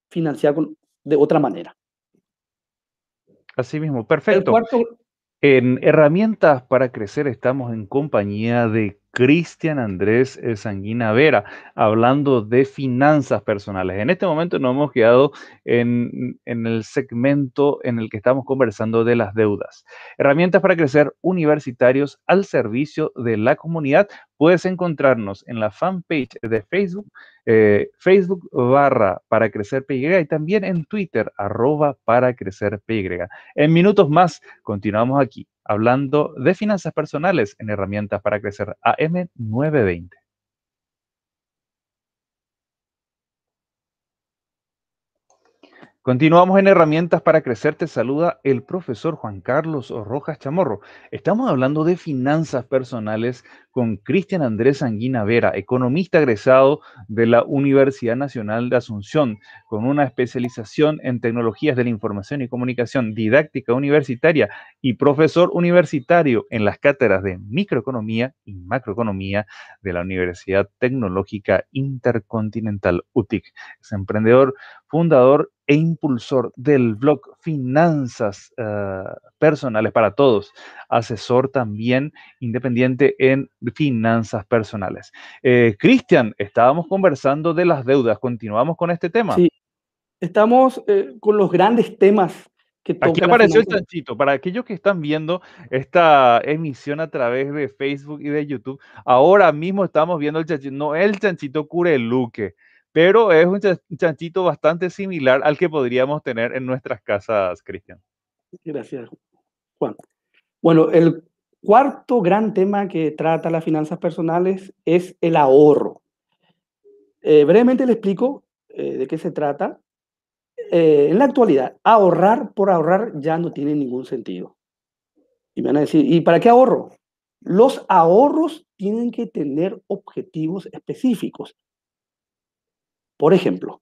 financiar de otra manera. Así mismo, perfecto. en herramientas para crecer estamos en compañía de Cristian Andrés eh, Sanguina Vera, hablando de finanzas personales. En este momento nos hemos quedado en, el segmento en el que estamos conversando de las deudas. Herramientas para crecer universitarios al servicio de la comunidad. Puedes encontrarnos en la fanpage de Facebook, eh, Facebook barra para crecer PY y también en Twitter, arroba para crecer PY. En minutos más, continuamos aquí hablando de finanzas personales en Herramientas para Crecer AM 920. Continuamos en Herramientas para Crecer. Te saluda el profesor Juan Carlos Rojas Chamorro. Estamos hablando de finanzas personales con Cristian Andrés Sanguina Vera, economista egresado de la Universidad Nacional de Asunción, con una especialización en tecnologías de la información y comunicación, didáctica universitaria y profesor universitario en las cátedras de microeconomía y macroeconomía de la Universidad Tecnológica Intercontinental UTIC. Es emprendedor, fundador e impulsor del blog Finanzas eh, Personales para Todos, asesor también independiente en finanzas personales. Eh, Cristian, estábamos conversando de las deudas, continuamos con este tema. Sí, estamos eh, con los grandes temas que Aquí apareció el chanchito. Para aquellos que están viendo esta emisión a través de Facebook y de YouTube, ahora mismo estamos viendo el chanchito, no el chanchito cureluque, pero es un chanchito bastante similar al que podríamos tener en nuestras casas, Cristian. Gracias, Juan. Bueno, el Cuarto gran tema que trata las finanzas personales es el ahorro. Eh, brevemente le explico eh, de qué se trata. Eh, en la actualidad, ahorrar por ahorrar ya no tiene ningún sentido. Y me van a decir, ¿y para qué ahorro? Los ahorros tienen que tener objetivos específicos. Por ejemplo,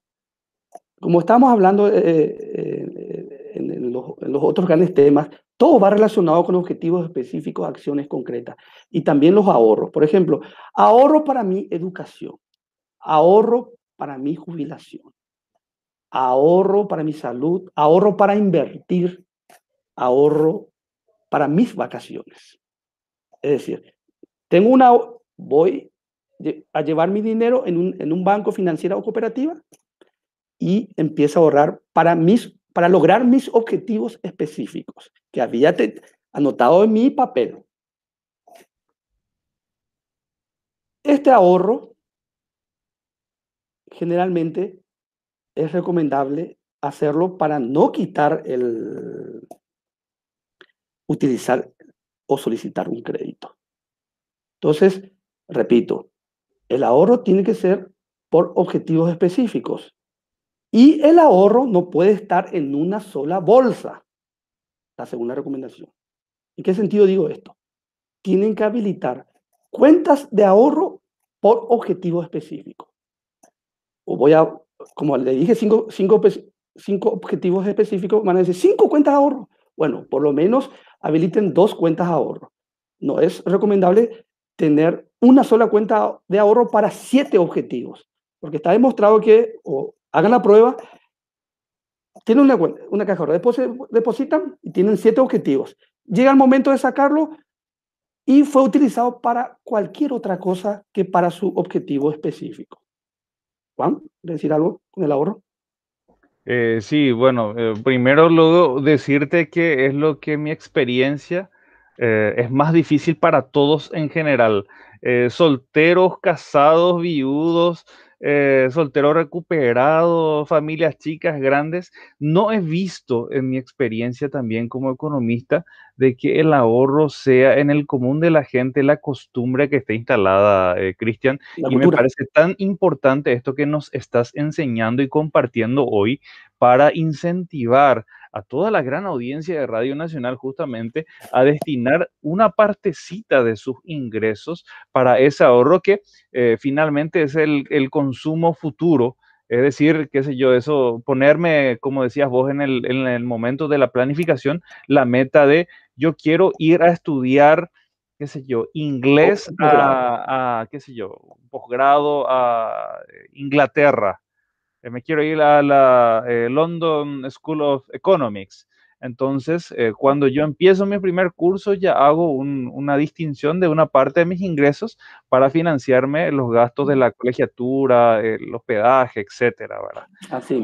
como estamos hablando en, los, otros grandes temas, todo va relacionado con objetivos específicos, acciones concretas y también los ahorros. Por ejemplo, ahorro para mi educación, ahorro para mi jubilación, ahorro para mi salud, ahorro para invertir, ahorro para mis vacaciones. Es decir, tengo una, voy a llevar mi dinero en un, banco financiero o cooperativa y empiezo a ahorrar para mis para lograr mis objetivos específicos que había anotado en mi papel. Este ahorro generalmente es recomendable hacerlo para no quitar el utilizar o solicitar un crédito. Entonces, repito, el ahorro tiene que ser por objetivos específicos y el ahorro no puede estar en una sola bolsa segunda recomendación. ¿En qué sentido digo esto? Tienen que habilitar cuentas de ahorro por objetivo específico. O voy a, como le dije, cinco, cinco, cinco objetivos específicos, van a decir cinco cuentas de ahorro. Bueno, por lo menos habiliten dos cuentas de ahorro. No es recomendable tener una sola cuenta de ahorro para siete objetivos, porque está demostrado que, o hagan la prueba, tienen una, una caja depositan y tienen siete objetivos. Llega el momento de sacarlo y fue utilizado para cualquier otra cosa que para su objetivo específico. Juan, ¿decir algo con el ahorro? Eh, sí, bueno, eh, primero luego decirte que es lo que mi experiencia eh, es más difícil para todos en general. solteros, casados, viudos, eh, soltero recuperado, familias chicas, grandes. No he visto en mi experiencia también como economista de que el ahorro sea en el común de la gente la costumbre que esté instalada, eh, Cristian. Y me parece tan importante esto que nos estás enseñando y compartiendo hoy para incentivar a toda la gran audiencia de Radio Nacional justamente a destinar una partecita de sus ingresos para ese ahorro que eh, finalmente es el, consumo futuro. Es decir, qué sé yo, eso, ponerme, como decías vos, en el, en el, momento de la planificación, la meta de yo quiero ir a estudiar, qué sé yo, inglés a, a qué sé yo, posgrado a eh, Inglaterra. Eh, me quiero ir a la eh, London School of Economics. Entonces, eh, cuando yo empiezo mi primer curso, ya hago una distinción de una parte de mis ingresos para financiarme los gastos de la colegiatura, el hospedaje, etcétera, ¿verdad? Así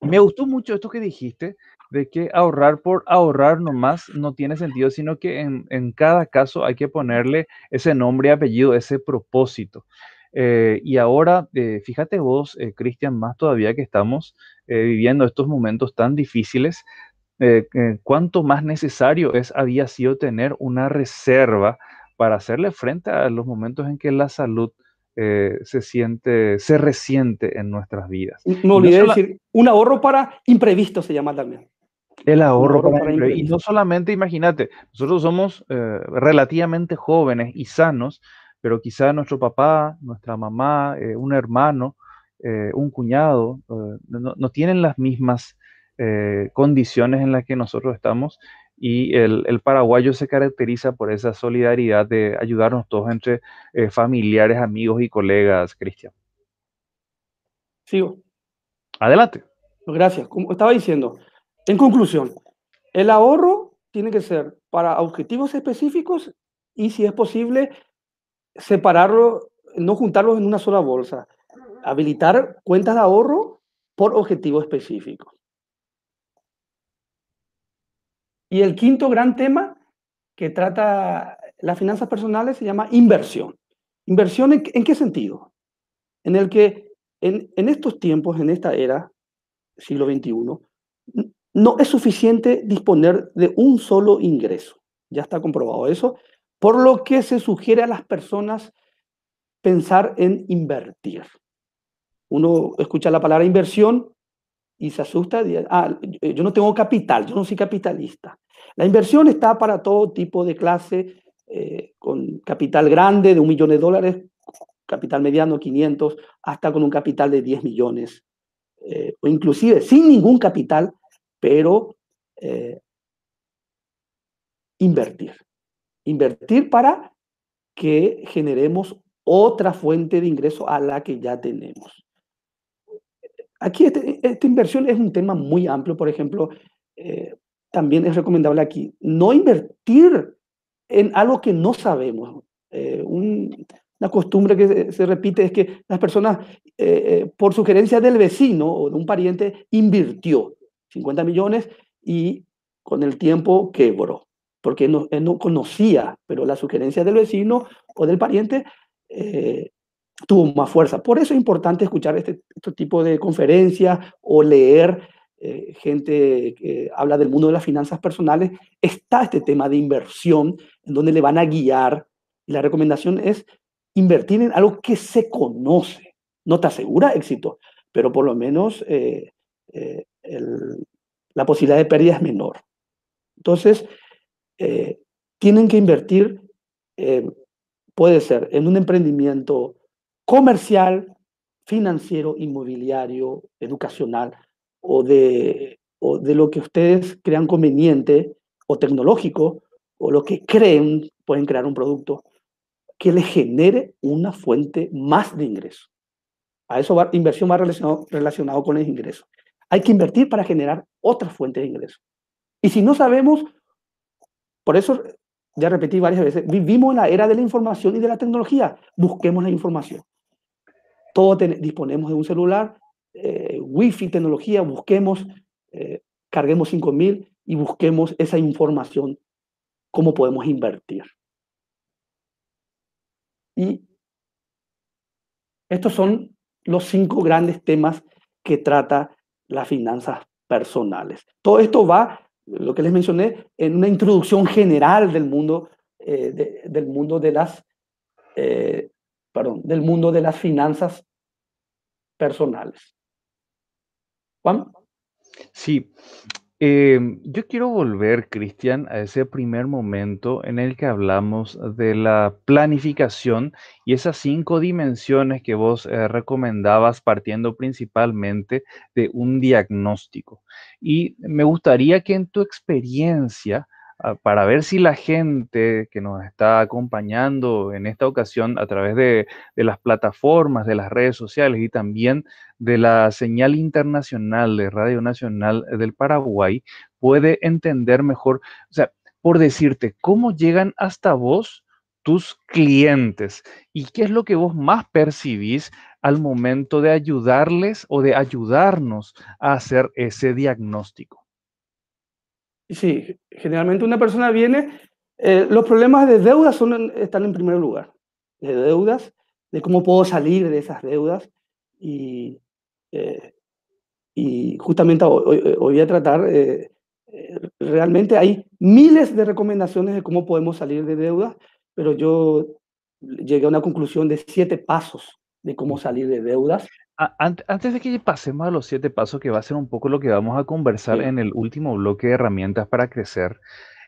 Me gustó mucho esto que dijiste de que ahorrar por ahorrar nomás no tiene sentido, sino que en, cada caso hay que ponerle ese nombre apellido, ese propósito. Eh, y ahora, eh, fíjate vos, eh, Cristian, más todavía que estamos viviendo estos momentos tan difíciles, cuánto más necesario es, había sido tener una reserva para hacerle frente a los momentos en que la salud se siente, se resiente en nuestras vidas. no decir, un ahorro para imprevisto se llama también. El ahorro, para, para Y no solamente, imagínate, nosotros somos relativamente jóvenes y sanos, pero quizá nuestro papá, nuestra mamá, eh, un hermano, eh, un cuñado, eh, no, tienen las mismas condiciones en las que nosotros estamos y el, el, paraguayo se caracteriza por esa solidaridad de ayudarnos todos entre familiares, amigos y colegas, Cristian. Sigo. Adelante. Gracias. Como estaba diciendo, en conclusión, el ahorro tiene que ser para objetivos específicos y si es posible separarlo, no juntarlos en una sola bolsa, habilitar cuentas de ahorro por objetivo específico. Y el quinto gran tema que trata las finanzas personales se llama inversión. ¿Inversión en, qué sentido? En el que en, en, estos tiempos, en esta era, siglo XXI, no es suficiente disponer de un solo ingreso. Ya está comprobado eso por lo que se sugiere a las personas pensar en invertir. Uno escucha la palabra inversión y se asusta, ah, eh, yo no tengo capital, yo no soy capitalista. La inversión está para todo tipo de clase, eh, con capital grande de un millón de dólares, capital mediano 500, hasta con un capital de 10 millones, eh, o inclusive sin ningún capital, pero invertir. Invertir para que generemos otra fuente de ingreso a la que ya tenemos. Aquí este, esta inversión es un tema muy amplio, por ejemplo, eh, también es recomendable aquí no invertir en algo que no sabemos. Eh, una costumbre que se, repite es que las personas, eh, por sugerencia del vecino o de un pariente, invirtió 50 millones y con el tiempo quebró porque no, no conocía, pero la sugerencia del vecino o del pariente eh, tuvo más fuerza. Por eso es importante escuchar este, este tipo de conferencias o leer eh, gente que habla del mundo de las finanzas personales. Está este tema de inversión en donde le van a guiar y la recomendación es invertir en algo que se conoce. No te asegura éxito, pero por lo menos eh, la posibilidad de pérdida es menor. Entonces, eh, tienen que invertir, eh, puede ser, en un emprendimiento comercial, financiero, inmobiliario, educacional o de, o de lo que ustedes crean conveniente o tecnológico o lo que creen pueden crear un producto que les genere una fuente más de ingreso. A eso va, inversión más relacionado, relacionado con el ingreso. Hay que invertir para generar otra fuente de ingreso. Y si no sabemos, por eso, ya repetí varias veces, vivimos en la era de la información y de la tecnología. Busquemos la información. Todos disponemos de un celular, eh, wifi, tecnología, busquemos, eh, carguemos 5.000 y busquemos esa información, cómo podemos invertir. Y estos son los cinco grandes temas que trata las finanzas personales. Todo esto va lo que les mencioné, en una introducción general del mundo, eh, del, mundo de las, eh, perdón, del mundo de las finanzas personales. Juan. Sí, Em, yo quiero volver, Cristian, a ese primer momento en el que hablamos de la planificación y esas cinco dimensiones que vos eh, recomendabas partiendo principalmente de un diagnóstico. Y me gustaría que en tu experiencia para ver si la gente que nos está acompañando en esta ocasión a través de, las plataformas, de las redes sociales y también de la señal internacional de Radio Nacional del Paraguay puede entender mejor, o sea, por decirte, cómo llegan hasta vos tus clientes y qué es lo que vos más percibís al momento de ayudarles o de ayudarnos a hacer ese diagnóstico. Sí, generalmente una persona viene, eh, los problemas de deudas son, están en primer lugar, de deudas, de cómo puedo salir de esas deudas y, eh, justamente hoy, voy a tratar, eh, realmente hay miles de recomendaciones de cómo podemos salir de deudas, pero yo llegué a una conclusión de siete pasos de cómo salir de deudas antes de que pasemos a los siete pasos, que va a ser un poco lo que vamos a conversar en el último bloque de herramientas para crecer,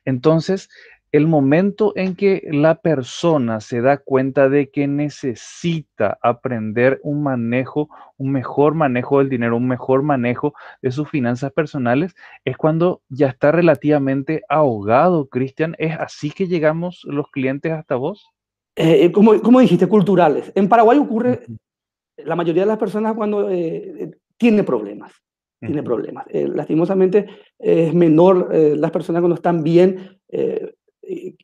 entonces, el momento en que la persona se da cuenta de que necesita aprender un manejo, un mejor manejo del dinero, un mejor manejo de sus finanzas personales, es cuando ya está relativamente ahogado, Cristian. ¿Es así que llegamos los clientes hasta vos? Eh, eh, como, como dijiste, culturales. En Paraguay ocurre la mayoría de las personas cuando eh, eh, tiene problemas, tiene problemas. Eh, lastimosamente es menor las personas cuando están bien.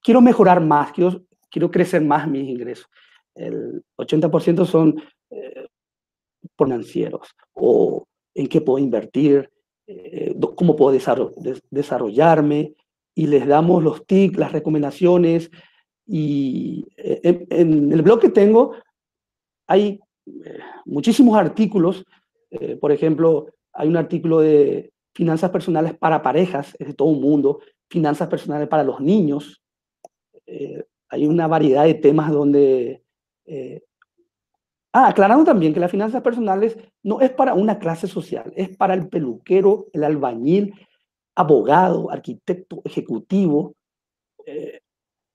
quiero mejorar más, quiero, quiero crecer más mis ingresos. El 80% son financieros o en qué puedo invertir, cómo puedo desarrollarme y les damos los tips, las recomendaciones. Y en, el blog que tengo hay eh, muchísimos artículos. Eh, por ejemplo, hay un artículo de finanzas personales para parejas, es de todo el mundo, finanzas personales para los niños. Eh, hay una variedad de temas donde... ah, aclarando también que las finanzas personales no es para una clase social, es para el peluquero, el albañil, abogado, arquitecto, ejecutivo,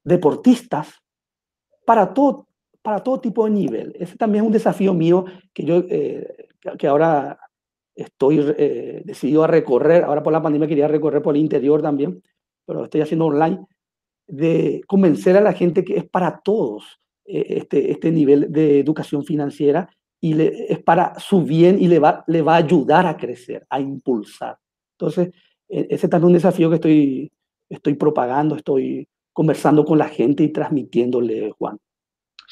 deportistas, para todo para todo tipo de nivel. Ese también es un desafío mío que yo, eh, que ahora estoy eh, decidido a recorrer, ahora por la pandemia quería recorrer por el interior también, pero lo estoy haciendo online, de convencer a la gente que es para todos eh, este, este nivel de educación financiera y es para su bien y le va, le va a ayudar a crecer, a impulsar. Entonces, e, ese también es un desafío que estoy, estoy propagando, estoy conversando con la gente y transmitiéndole, Juan.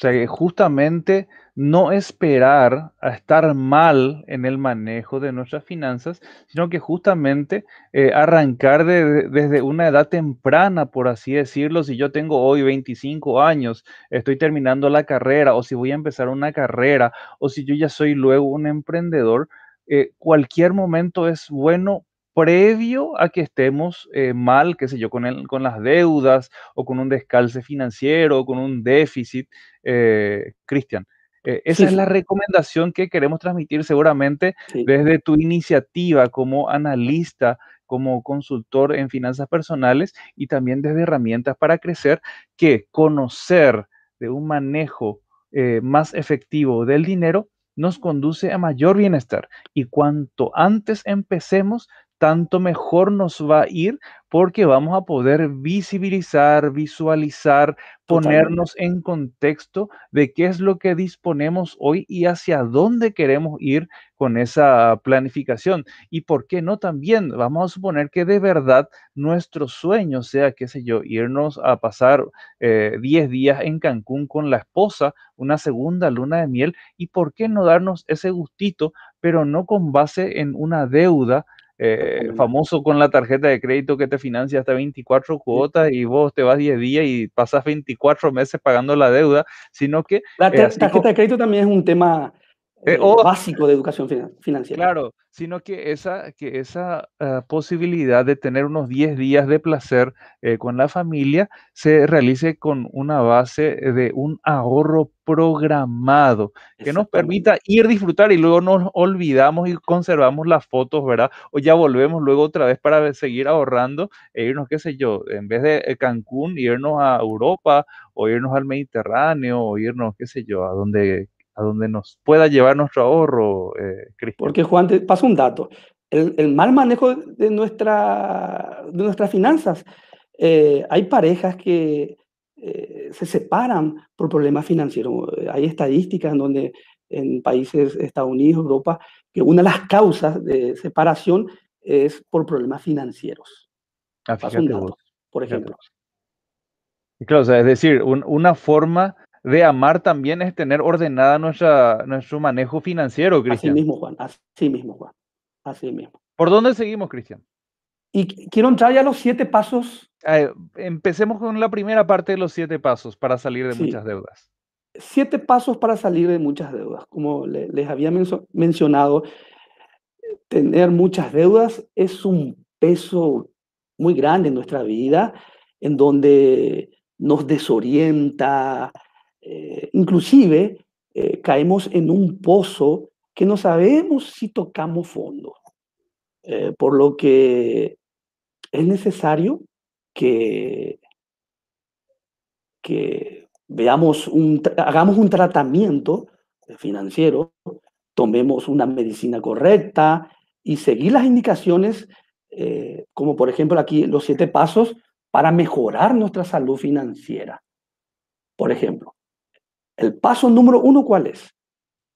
O sea, justamente no esperar a estar mal en el manejo de nuestras finanzas, sino que justamente eh, arrancar desde una edad temprana, por así decirlo, si yo tengo hoy 25 años, estoy terminando la carrera, o si voy a empezar una carrera, o si yo ya soy luego un emprendedor, eh, cualquier momento es bueno previo a que estemos eh, mal, qué sé yo, con, el, con las deudas o con un descalce financiero o con un déficit, eh, Cristian. Eh, esa es la recomendación que queremos transmitir seguramente desde tu iniciativa como analista, como consultor en finanzas personales y también desde herramientas para crecer, que conocer de un manejo más efectivo del dinero nos conduce a mayor bienestar. Y cuanto antes empecemos, tanto mejor nos va a ir porque vamos a poder visibilizar, visualizar, ponernos en contexto de qué es lo que disponemos hoy y hacia dónde queremos ir con esa planificación. Y por qué no también, vamos a suponer que de verdad nuestro sueño sea, qué sé yo, irnos a pasar 10 eh, días en Cancún con la esposa, una segunda luna de miel, y por qué no darnos ese gustito, pero no con base en una deuda eh, famoso con la tarjeta de crédito que te financia hasta 24 cuotas y vos te vas 10 días y pasas 24 meses pagando la deuda, sino que... La eh, tarjeta de crédito también es un tema eh, básico de educación financiera. Claro, sino que esa, que esa ah, posibilidad de tener unos 10 días de placer eh, con la familia se realice con una base eh, de un ahorro programado que nos permita ir disfrutar y luego nos olvidamos y conservamos las fotos, ¿verdad? O ya volvemos luego otra vez para seguir ahorrando e irnos, qué sé yo, en vez de eh, Cancún, irnos a Europa o irnos al Mediterráneo o irnos, qué sé yo, a donde a donde nos pueda llevar nuestro ahorro, eh, Cristian. Porque Juan, te paso un dato. El, mal manejo de, nuestra, de nuestras finanzas. Eh, hay parejas que eh, se separan por problemas financieros. Hay estadísticas en donde en países Estados Unidos, Europa, que una de las causas de separación es por problemas financieros. Ah, un dato, por ejemplo. claro, es decir, una forma de amar también es tener ordenada nuestra, nuestro manejo financiero, Cristian. Así mismo, Juan, así mismo, Juan, así mismo. ¿Por dónde seguimos, Cristian? Y quiero entrar ya a los siete pasos. Ah, eh, empecemos con la primera parte de los siete pasos para salir de muchas deudas. Siete pasos para salir de muchas deudas. Como les había mencionado, tener muchas deudas es un peso muy grande en nuestra vida, en donde nos desorienta, eh, inclusive eh, caemos en un pozo que no sabemos si tocamos fondo, eh, por lo que es necesario que, que veamos un, hagamos un tratamiento financiero, tomemos una medicina correcta y seguir las indicaciones, como por ejemplo aquí los siete pasos para mejorar nuestra salud financiera. Por ejemplo, el paso número uno, ¿cuál es?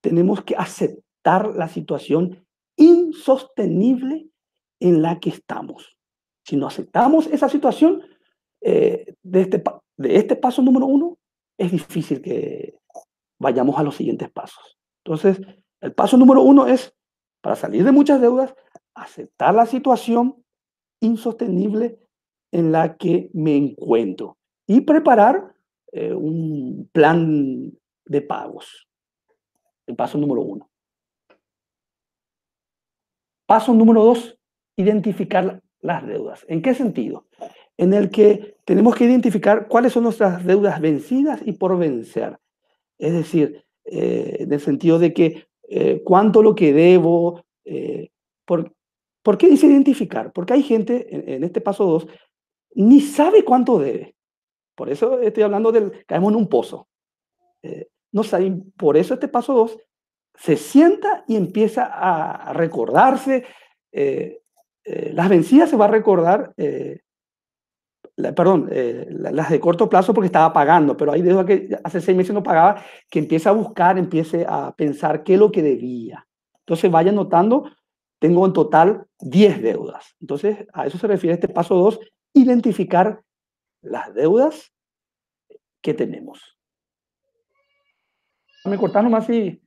Tenemos que aceptar la situación insostenible en la que estamos. Si no aceptamos esa situación eh, de, este, de este paso número uno, es difícil que vayamos a los siguientes pasos. Entonces, el paso número uno es, para salir de muchas deudas, aceptar la situación insostenible en la que me encuentro y preparar eh, un plan de pagos. El paso número uno. Paso número dos, identificar las deudas. ¿En qué sentido? En el que tenemos que identificar cuáles son nuestras deudas vencidas y por vencer. Es decir, eh, en el sentido de que eh, cuánto lo que debo, por, por, qué dice identificar? Porque hay gente en, este paso dos ni sabe cuánto debe. Por eso estoy hablando del caemos en un pozo. Eh, no saben, por eso este paso 2 se sienta y empieza a recordarse. Eh, eh, las vencidas se va a recordar, perdón, las de corto plazo porque estaba pagando, pero hay deuda que hace seis meses no pagaba, que empieza a buscar, empiece a pensar qué es lo que debía. Entonces vaya notando, tengo en total 10 deudas. Entonces a eso se refiere este paso 2, identificar las deudas que tenemos. Me cortás nomás y...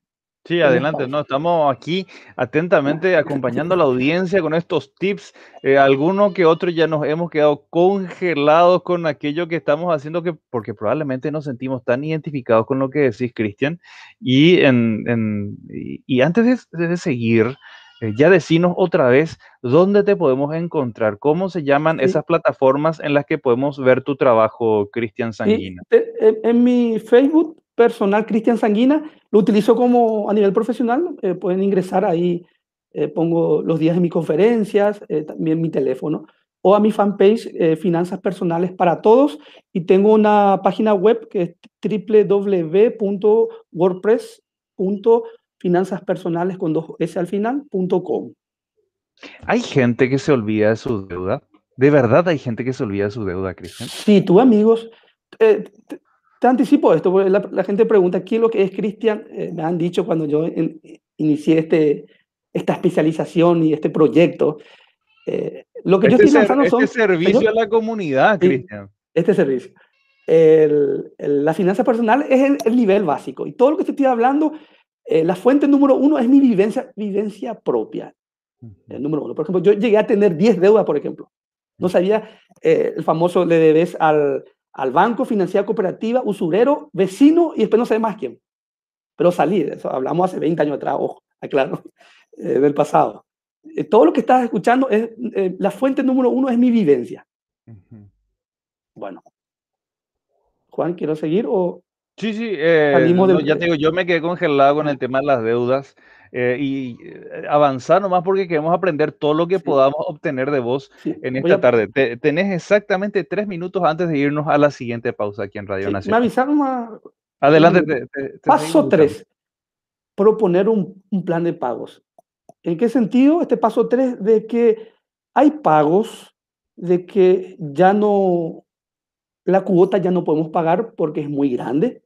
Sí, adelante, no, estamos aquí atentamente acompañando a la audiencia con estos tips. Algunos eh, alguno que otro ya nos hemos quedado congelados con aquello que estamos haciendo, que, porque probablemente nos sentimos tan identificados con lo que decís, Cristian. Y, en, antes de seguir, eh, ya decimos otra vez dónde te podemos encontrar, cómo se llaman esas plataformas en las que podemos ver tu trabajo, Cristian Sanguina. en, mi Facebook personal, Cristian Sanguina, lo utilizo como a nivel profesional, eh, pueden ingresar ahí, eh, pongo los días de mis conferencias, también mi teléfono, o a mi fanpage, Finanzas Personales para Todos, y tengo una página web que es www.wordpress.com finanzas personales con dos S al final, punto Hay gente que se olvida de su deuda. De verdad hay gente que se olvida de su deuda, Cristian. Sí, tú amigos, eh, te, anticipo esto, porque la, gente pregunta, ¿qué es lo que es Cristian? Eh, me han dicho cuando yo inicié este, esta especialización y este proyecto. Eh, lo que yo este estoy son... Este servicio a la comunidad, Cristian. Este servicio. la finanza personal es el, el, nivel básico. Y todo lo que te estoy hablando eh, la fuente número uno es mi vivencia, vivencia propia. El número uno. Por ejemplo, yo llegué a tener 10 deudas, por ejemplo. No sabía eh, el famoso le debes al, banco, financiera cooperativa, usurero, vecino y después no sé más quién. Pero salí, eso hablamos hace 20 años atrás, ojo, aclaro, eh, del pasado. todo lo que estás escuchando es la fuente número uno, es mi vivencia. Bueno, Juan, ¿quiero seguir o.? Sí, sí, eh, ya te digo, yo me quedé congelado con el tema de las deudas eh, y eh, avanzar nomás porque queremos aprender todo lo que podamos obtener de vos en esta tarde. tenés exactamente tres minutos antes de irnos a la siguiente pausa aquí en Radio Nacional. Me avisaron a... Adelante. paso tres, proponer un, un plan de pagos. ¿En qué sentido? Este paso tres de que hay pagos de que ya no, la cuota ya no podemos pagar porque es muy grande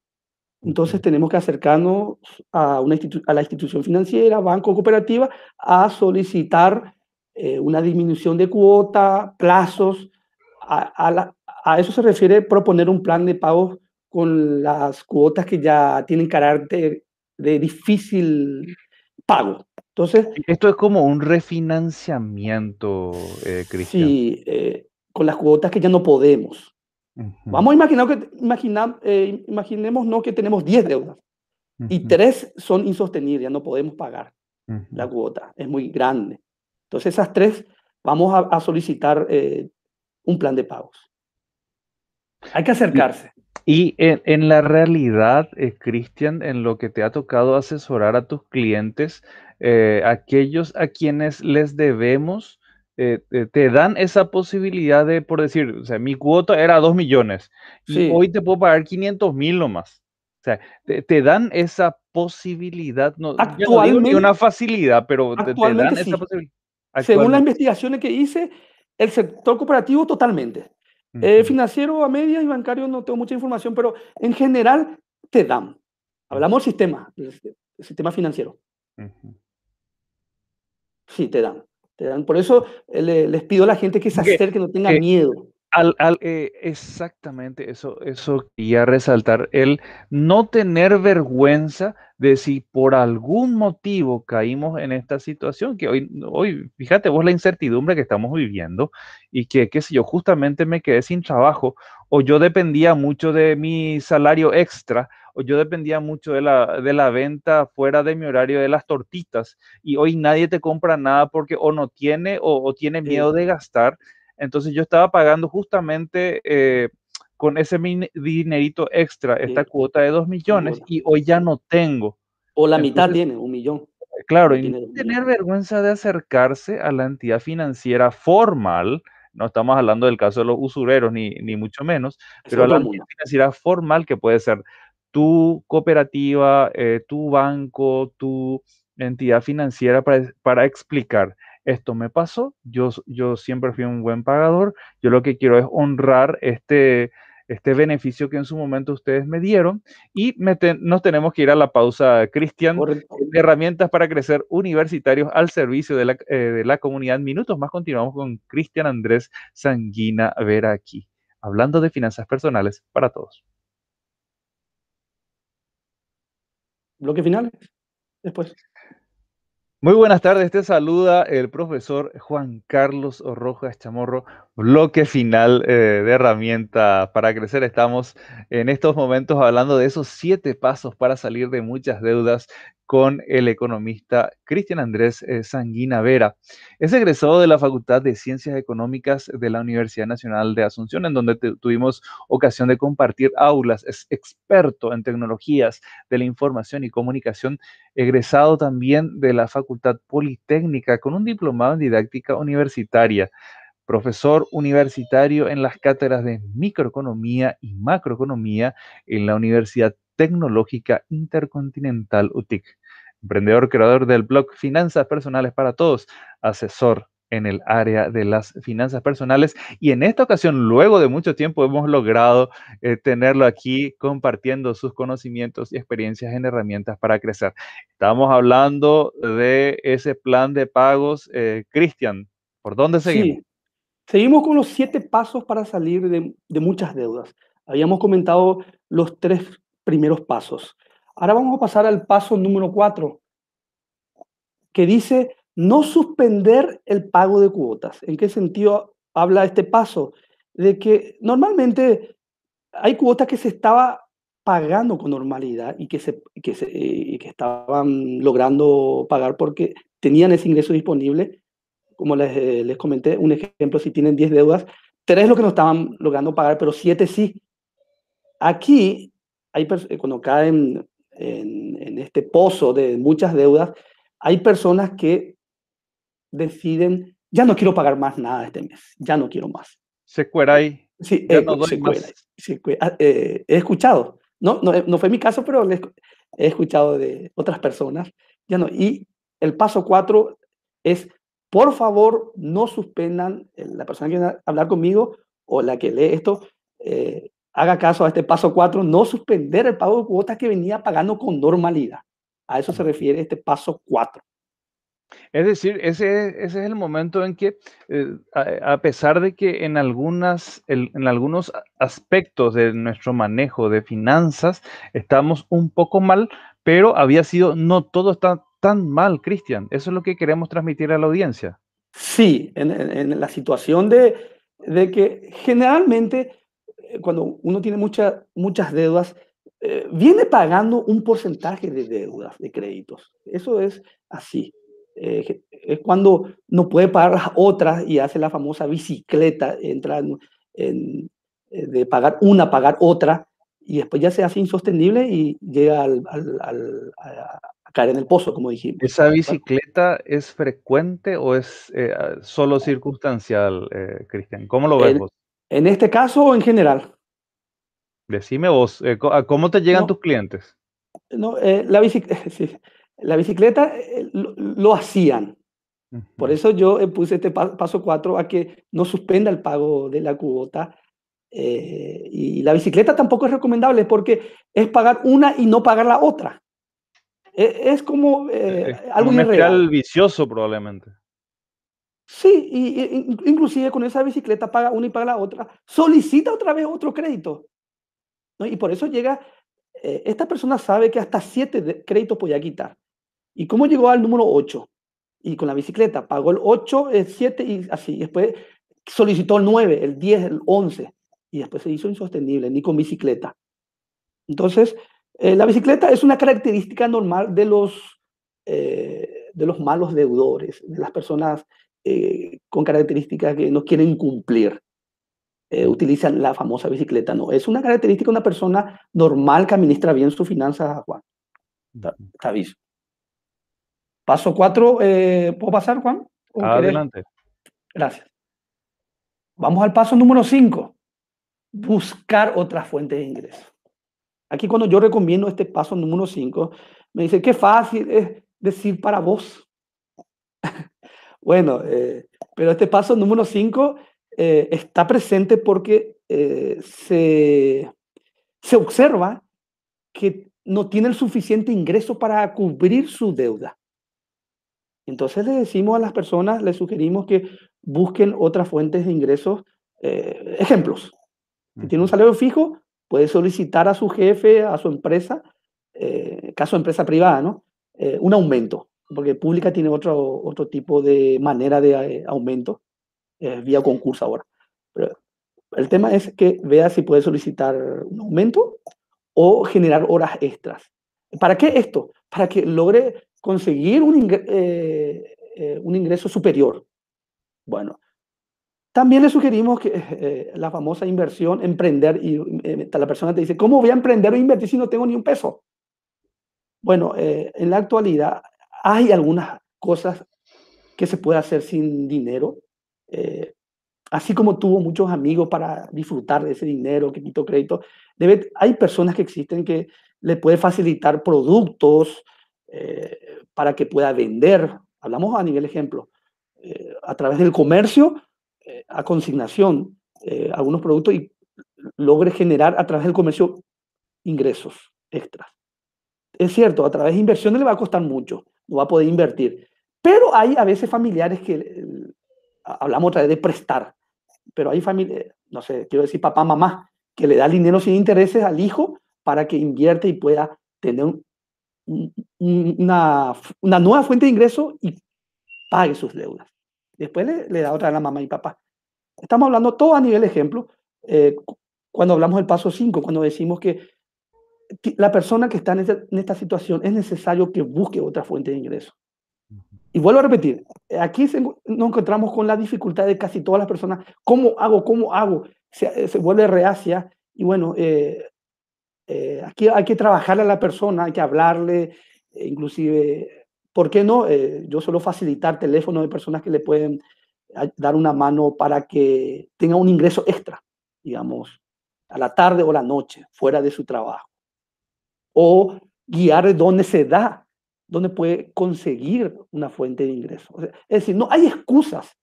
entonces tenemos que acercarnos a, una la institución financiera, banco, cooperativa, a solicitar eh, una disminución de cuota, plazos. A, eso se refiere proponer un plan de pagos con las cuotas que ya tienen carácter de difícil pago. Entonces, esto es como un refinanciamiento, eh, Cristian. Sí, eh, con las cuotas que ya no podemos. Vamos a imaginar que, eh, imaginemos ¿no? que tenemos 10 deudas y 3 son insostenibles, ya no podemos pagar la cuota, es muy grande. Entonces esas 3 vamos a, solicitar eh, un plan de pagos. Hay que acercarse. Y, en, la realidad, eh, Cristian, en lo que te ha tocado asesorar a tus clientes, aquellos a quienes les debemos, eh, eh, te dan esa posibilidad de, por decir, o sea, mi cuota era 2 millones hoy te puedo pagar 500 mil nomás. O sea, te, dan esa posibilidad, no, actualmente, una facilidad, pero te, dan esa posibilidad. Según las investigaciones que hice, el sector cooperativo totalmente. Eh, financiero a medias y bancario no tengo mucha información, pero en general te dan. Hablamos del sistema, el sistema financiero. Sí, te dan por eso eh, les pido a la gente que se acerque, que no tenga miedo. Eh, exactamente, eso, eso quería resaltar, el no tener vergüenza de si por algún motivo caímos en esta situación, que hoy, hoy fíjate vos la incertidumbre que estamos viviendo y que, qué sé yo, justamente me quedé sin trabajo o yo dependía mucho de mi salario extra o yo dependía mucho de la, venta fuera de mi horario de las tortitas y hoy nadie te compra nada porque o no tiene o tiene miedo de gastar. Entonces yo estaba pagando justamente eh, con ese dinerito extra, esta cuota de 2 millones, y hoy ya no tengo. O la mitad tiene, un millón. Eh, claro, y no tener vergüenza de acercarse a la entidad financiera formal, no estamos hablando del caso de los usureros, ni, mucho menos, pero a la entidad financiera formal que puede ser tu cooperativa, eh, tu banco, tu entidad financiera para, para explicar esto me pasó, yo, yo siempre fui un buen pagador, yo lo que quiero es honrar este, este beneficio que en su momento ustedes me dieron y nos tenemos que ir a la pausa, Cristian, herramientas para crecer universitarios al servicio de la, eh, de la comunidad. Minutos más continuamos con Cristian Andrés Sanguina Vera aquí, hablando de finanzas personales para todos. Bloque final, después. Muy buenas tardes, te saluda el profesor Juan Carlos Rojas Chamorro, bloque final eh, de herramienta para crecer. Estamos en estos momentos hablando de esos siete pasos para salir de muchas deudas con el economista Cristian Andrés eh, Sanguina Vera. Es egresado de la Facultad de Ciencias Económicas de la Universidad Nacional de Asunción, en donde tuvimos ocasión de compartir aulas. Es experto en tecnologías de la información y comunicación, egresado también de la Facultad Facultad Politécnica con un diplomado en didáctica universitaria, profesor universitario en las cátedras de microeconomía y macroeconomía en la Universidad Tecnológica Intercontinental UTIC, emprendedor creador del blog Finanzas Personales para Todos, asesor en el área de las finanzas personales. Y en esta ocasión, luego de mucho tiempo, hemos logrado eh, tenerlo aquí compartiendo sus conocimientos y experiencias en herramientas para crecer. Estamos hablando de ese plan de pagos. Eh, Cristian, ¿por dónde seguimos? Seguimos con los siete pasos para salir de muchas deudas. Habíamos comentado los tres primeros pasos. Ahora vamos a pasar al paso número cuatro, que dice no suspender el pago de cuotas. ¿En qué sentido habla este paso? De que normalmente hay cuotas que se estaba pagando con normalidad y que, se, que, estaban logrando pagar porque tenían ese ingreso disponible. Como les, eh, comenté, un ejemplo, si tienen 10 deudas, 3 lo que no estaban logrando pagar, pero 7 sí. Aquí, hay, eh, cuando caen en este pozo de muchas deudas, hay personas que deciden, ya no quiero pagar más nada este mes, ya no quiero más. Sí, he escuchado, no, eh, no, fue mi caso, pero he escuchado de otras personas, ya no. Y el paso cuatro es, por favor, no suspendan, eh, la persona que viene a hablar conmigo o la que lee esto, eh, haga caso a este paso 4, no suspender el pago de cuotas que venía pagando con normalidad. A eso se refiere este paso 4. Es decir, ese, es el momento en que, eh, a, pesar de que en, algunas, en algunos aspectos de nuestro manejo de finanzas estamos un poco mal, pero había sido, no todo está tan mal, Cristian. Eso es lo que queremos transmitir a la audiencia. Sí, en, la situación de, que generalmente eh, cuando uno tiene muchas deudas, eh, viene pagando un porcentaje de deudas, de créditos. Eso es así. Eh, es cuando no puede pagar las otras y hace la famosa bicicleta, entra eh, de pagar una, pagar otra, y después ya se hace insostenible y llega al, a, caer en el pozo, como dijimos. ¿Esa bicicleta es frecuente o es eh, solo circunstancial, Cristian? ¿Cómo lo ves en, vos? En este caso o en general. Decime vos, ¿cómo te llegan tus clientes? No, la bicicleta... La bicicleta eh, eh, lo, hacían. Por eso yo eh, puse este paso 4 a que no suspenda el pago de la cuota. y la bicicleta tampoco es recomendable porque es pagar una y no pagar la otra. E, es, como algo un vicioso probablemente. Sí, y, inclusive con esa bicicleta paga una y paga la otra, solicita otra vez otro crédito. Y por eso llega, esta persona sabe que hasta siete créditos podía quitar. ¿Y cómo llegó al número 8? Y con la bicicleta, pagó el 8, el 7 y así. Después solicitó el 9, el 10, el 11. Y después se hizo insostenible, ni con bicicleta. Entonces, eh, la bicicleta es una característica normal de los, eh, de los malos deudores, de las personas eh, con características que no quieren cumplir. utilizan la famosa bicicleta. No, es una característica de una persona normal que administra bien su finanzas, Juan. aviso. Paso cuatro, eh, ¿puedo pasar, Juan? Adelante. Gracias. Vamos al paso número cinco, buscar otras fuentes de ingreso. Aquí cuando yo recomiendo este paso número cinco, me dice, qué fácil es decir para vos. bueno, eh, pero este paso número cinco eh, está presente porque se, se observa que no tiene el suficiente ingreso para cubrir su deuda. Entonces le decimos a las personas, les sugerimos que busquen otras fuentes de ingresos. Eh, ejemplos. Si tiene un salario fijo, puede solicitar a su jefe, a su empresa, eh, caso empresa privada, ¿no? Eh, un aumento, porque pública tiene otro, otro tipo de manera de eh, aumento, vía concurso ahora. Pero el tema es que vea si puede solicitar un aumento o generar horas extras. ¿Para qué esto? Para que logre conseguir un, eh, eh, un ingreso superior. Bueno, también le sugerimos que eh, la famosa inversión, emprender, y la persona te dice, ¿cómo voy a emprender o invertir si no tengo ni un peso? Bueno, en la actualidad hay algunas cosas que se puede hacer sin dinero. así como tuvo muchos amigos para disfrutar de ese dinero que quitó crédito, debe, hay personas que existen que le puede facilitar productos, eh, para que pueda vender. Hablamos a nivel ejemplo, eh, a través del comercio, eh, a consignación, algunos productos y logre generar a través del comercio ingresos extras. Es cierto, a través de inversiones le va a costar mucho, no va a poder invertir. Pero hay a veces familiares que hablamos otra vez de prestar, pero hay familia no sé, quiero decir papá, mamá, que le da dinero sin intereses al hijo para que invierte y pueda tener un, una, nueva fuente de ingreso y pague sus deudas. Después le, da otra a la mamá y papá. Estamos hablando todo a nivel ejemplo. Eh, cuando hablamos del paso 5, cuando decimos que la persona que está en esta, situación es necesario que busque otra fuente de ingreso. Y vuelvo a repetir, aquí nos encontramos con la dificultad de casi todas las personas. ¿Cómo hago? ¿Cómo hago? Se, eh, vuelve reacia y bueno, eh, eh, aquí hay que trabajarle a la persona, hay que hablarle, eh, inclusive, ¿por qué no? Eh, yo suelo facilitar teléfono de personas que le pueden dar una mano para que tenga un ingreso extra, digamos, a la tarde o la noche, fuera de su trabajo. O guiar dónde se da, dónde puede conseguir una fuente de ingreso. es decir, no hay excusas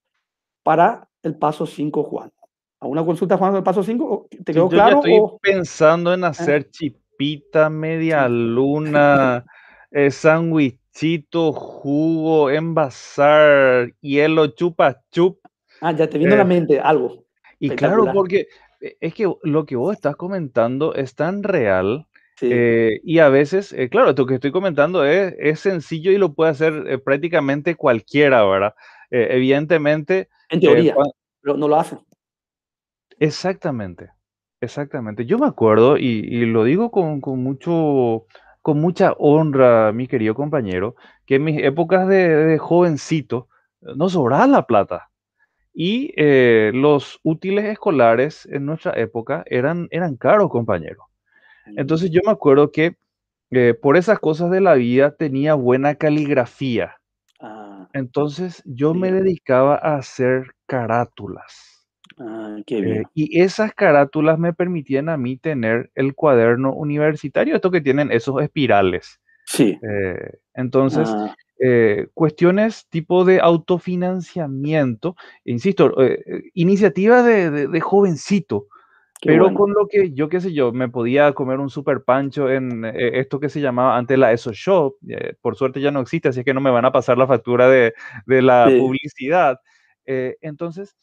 para el paso 5 Juan a una consulta Juan del paso 5? ¿Te quedó yo claro? estoy pensando en ah. hacer chipita, media luna, eh, sándwichito, jugo, envasar, hielo, chupa, chup. Ah, ya te viene a la eh, mente algo. Y claro, porque eh, es que lo que vos estás comentando es tan real. y a veces, claro, lo que estoy comentando es, sencillo y lo puede hacer prácticamente cualquiera, ¿verdad? evidentemente. En teoría, pero no lo hacen Exactamente, exactamente. Yo me acuerdo, y, lo digo con, mucho, con mucha honra, mi querido compañero, que en mis épocas de, jovencito eh, no sobraba la plata. Y eh, los útiles escolares en nuestra época eran, eran caros, compañero. Entonces yo me acuerdo que eh, por esas cosas de la vida tenía buena caligrafía. Ah, Entonces yo me dedicaba a hacer carátulas. Ah, eh, y esas carátulas me permitían a mí tener el cuaderno universitario, esto que tienen esos espirales. Sí. Eh, entonces, ah. eh, cuestiones tipo de autofinanciamiento, insisto, iniciativa de, jovencito. pero con lo que yo, qué sé yo, me podía comer un super pancho en esto que se llamaba antes la ESO Shop, por suerte ya no existe, así es que no me van a pasar la factura de, la publicidad. entonces,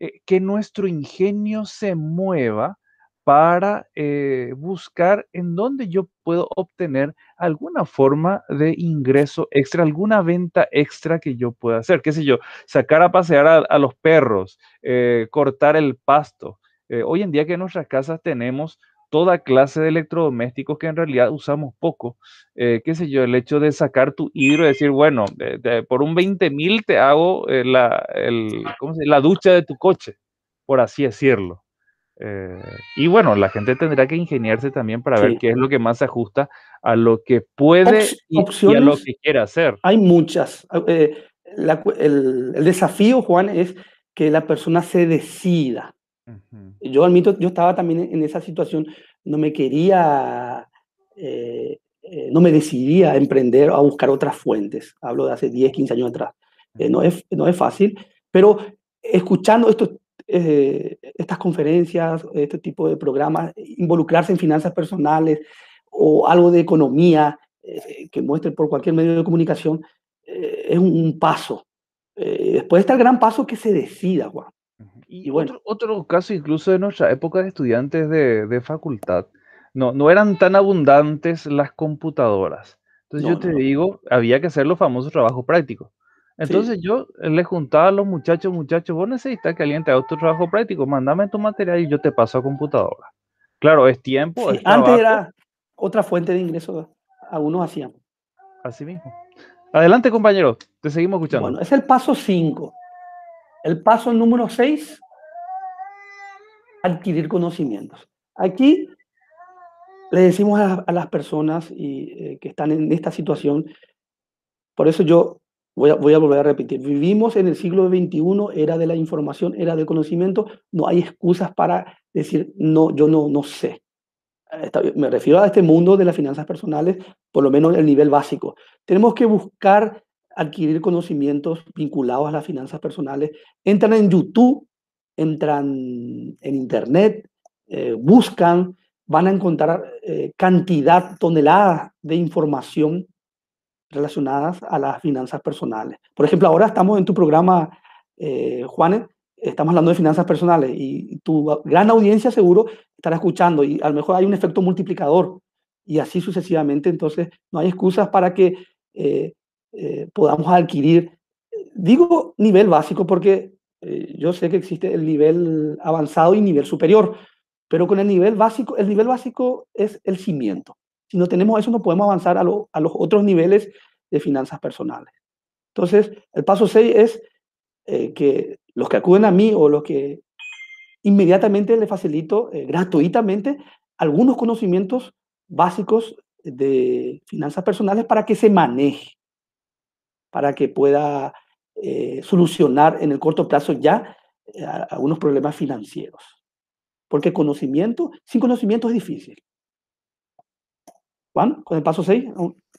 eh, que nuestro ingenio se mueva para eh, buscar en dónde yo puedo obtener alguna forma de ingreso extra, alguna venta extra que yo pueda hacer. ¿Qué sé yo? Sacar a pasear a, los perros, eh, cortar el pasto. hoy en día que en nuestras casas tenemos toda clase de electrodomésticos que en realidad usamos poco. Eh, qué sé yo, el hecho de sacar tu hidro y decir, bueno, por un 20 mil te hago eh, la, la ducha de tu coche, por así decirlo. Eh, y bueno, la gente tendrá que ingeniarse también para ver qué es lo que más se ajusta a lo que puede y, a lo que quiere hacer. Hay muchas. Ah, el desafío, Juan, es que la persona se decida yo admito, yo estaba también en esa situación, no me quería, eh, eh, no me decidía a emprender a buscar otras fuentes. Hablo de hace 10, 15 años atrás. Eh, no, es, no es fácil, pero escuchando estas conferencias, este tipo de programas, involucrarse en finanzas personales o algo de economía que muestre por cualquier medio de comunicación, es un, paso. después está el gran paso que se decida, Juan. Y, bueno. otro, caso incluso de nuestra época de estudiantes de, de facultad, no, no eran tan abundantes las computadoras. Entonces yo te digo, había que hacer los famosos trabajos prácticos. Entonces yo le juntaba a los muchachos, muchachos, vos necesitas que alguien te haga otro trabajo práctico, mandame tu material y yo te paso a computadora. Claro, es tiempo. antes era otra fuente de ingreso, algunos hacían. Así mismo. Adelante, compañero, te seguimos escuchando. Bueno, es el paso 5. El paso número 6, adquirir conocimientos. Aquí le decimos a, las personas y, eh, que están en esta situación, por eso yo voy a, volver a repetir, vivimos en el siglo XXI, era de la información, era del conocimiento, no hay excusas para decir, no, yo no, no sé. Me refiero a este mundo de las finanzas personales, por lo menos el nivel básico. Tenemos que buscar adquirir conocimientos vinculados a las finanzas personales, entran en YouTube, entran en Internet, eh, buscan, van a encontrar eh, cantidad, toneladas de información relacionadas a las finanzas personales. Por ejemplo, ahora estamos en tu programa, eh, Juanes, estamos hablando de finanzas personales y tu gran audiencia seguro estará escuchando y a lo mejor hay un efecto multiplicador y así sucesivamente. Entonces, no hay excusas para que eh, eh, podamos adquirir, digo nivel básico porque eh, yo sé que existe el nivel avanzado y nivel superior, pero con el nivel básico, el nivel básico es el cimiento. Si no tenemos eso, no podemos avanzar a, los otros niveles de finanzas personales. Entonces, el paso 6 es eh, que los que acuden a mí o los que inmediatamente les facilito gratuitamente algunos conocimientos básicos de finanzas personales para que se maneje para que pueda eh, solucionar en el corto plazo ya eh, algunos problemas financieros. Porque conocimiento, sin conocimiento es difícil. Juan, con el paso 6.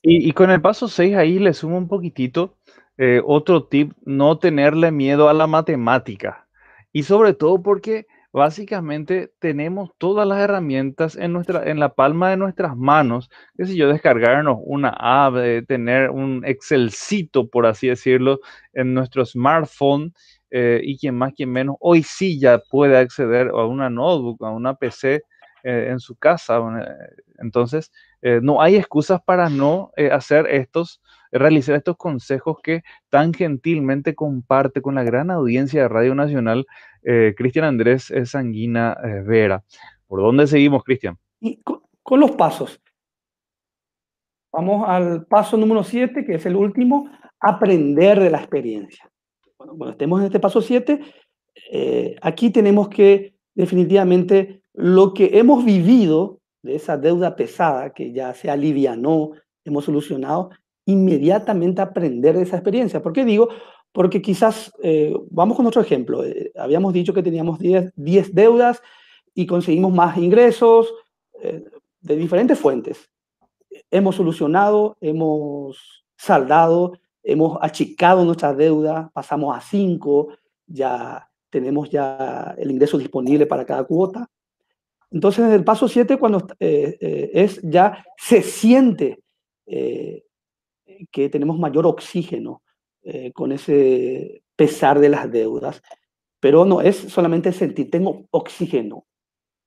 Y, con el paso 6 ahí le sumo un poquitito eh, otro tip, no tenerle miedo a la matemática. Y sobre todo porque básicamente tenemos todas las herramientas en, nuestra, en la palma de nuestras manos, que si yo, descargarnos una app, eh, tener un Excelcito, por así decirlo, en nuestro smartphone eh, y quien más, quien menos, hoy sí ya puede acceder a una notebook, a una PC eh, en su casa. Entonces, no hay excusas para no hacer estos realizar estos consejos que tan gentilmente comparte con la gran audiencia de Radio Nacional eh, Cristian Andrés eh, Sanguina eh, Vera. ¿Por dónde seguimos, Cristian? con, los pasos. Vamos al paso número 7, que es el último, aprender de la experiencia. Bueno, cuando estemos en este paso 7, aquí tenemos que definitivamente lo que hemos vivido de esa deuda pesada que ya se alivianó, hemos solucionado, inmediatamente aprender de esa experiencia. ¿Por qué digo? Porque quizás, eh, vamos con otro ejemplo, eh, habíamos dicho que teníamos 10 deudas y conseguimos más ingresos eh, de diferentes fuentes. Hemos solucionado, hemos saldado, hemos achicado nuestras deudas, pasamos a 5, ya tenemos ya el ingreso disponible para cada cuota. Entonces, en el paso 7 cuando es ya se siente que tenemos mayor oxígeno eh, con ese pesar de las deudas, pero no es solamente sentir, tengo oxígeno.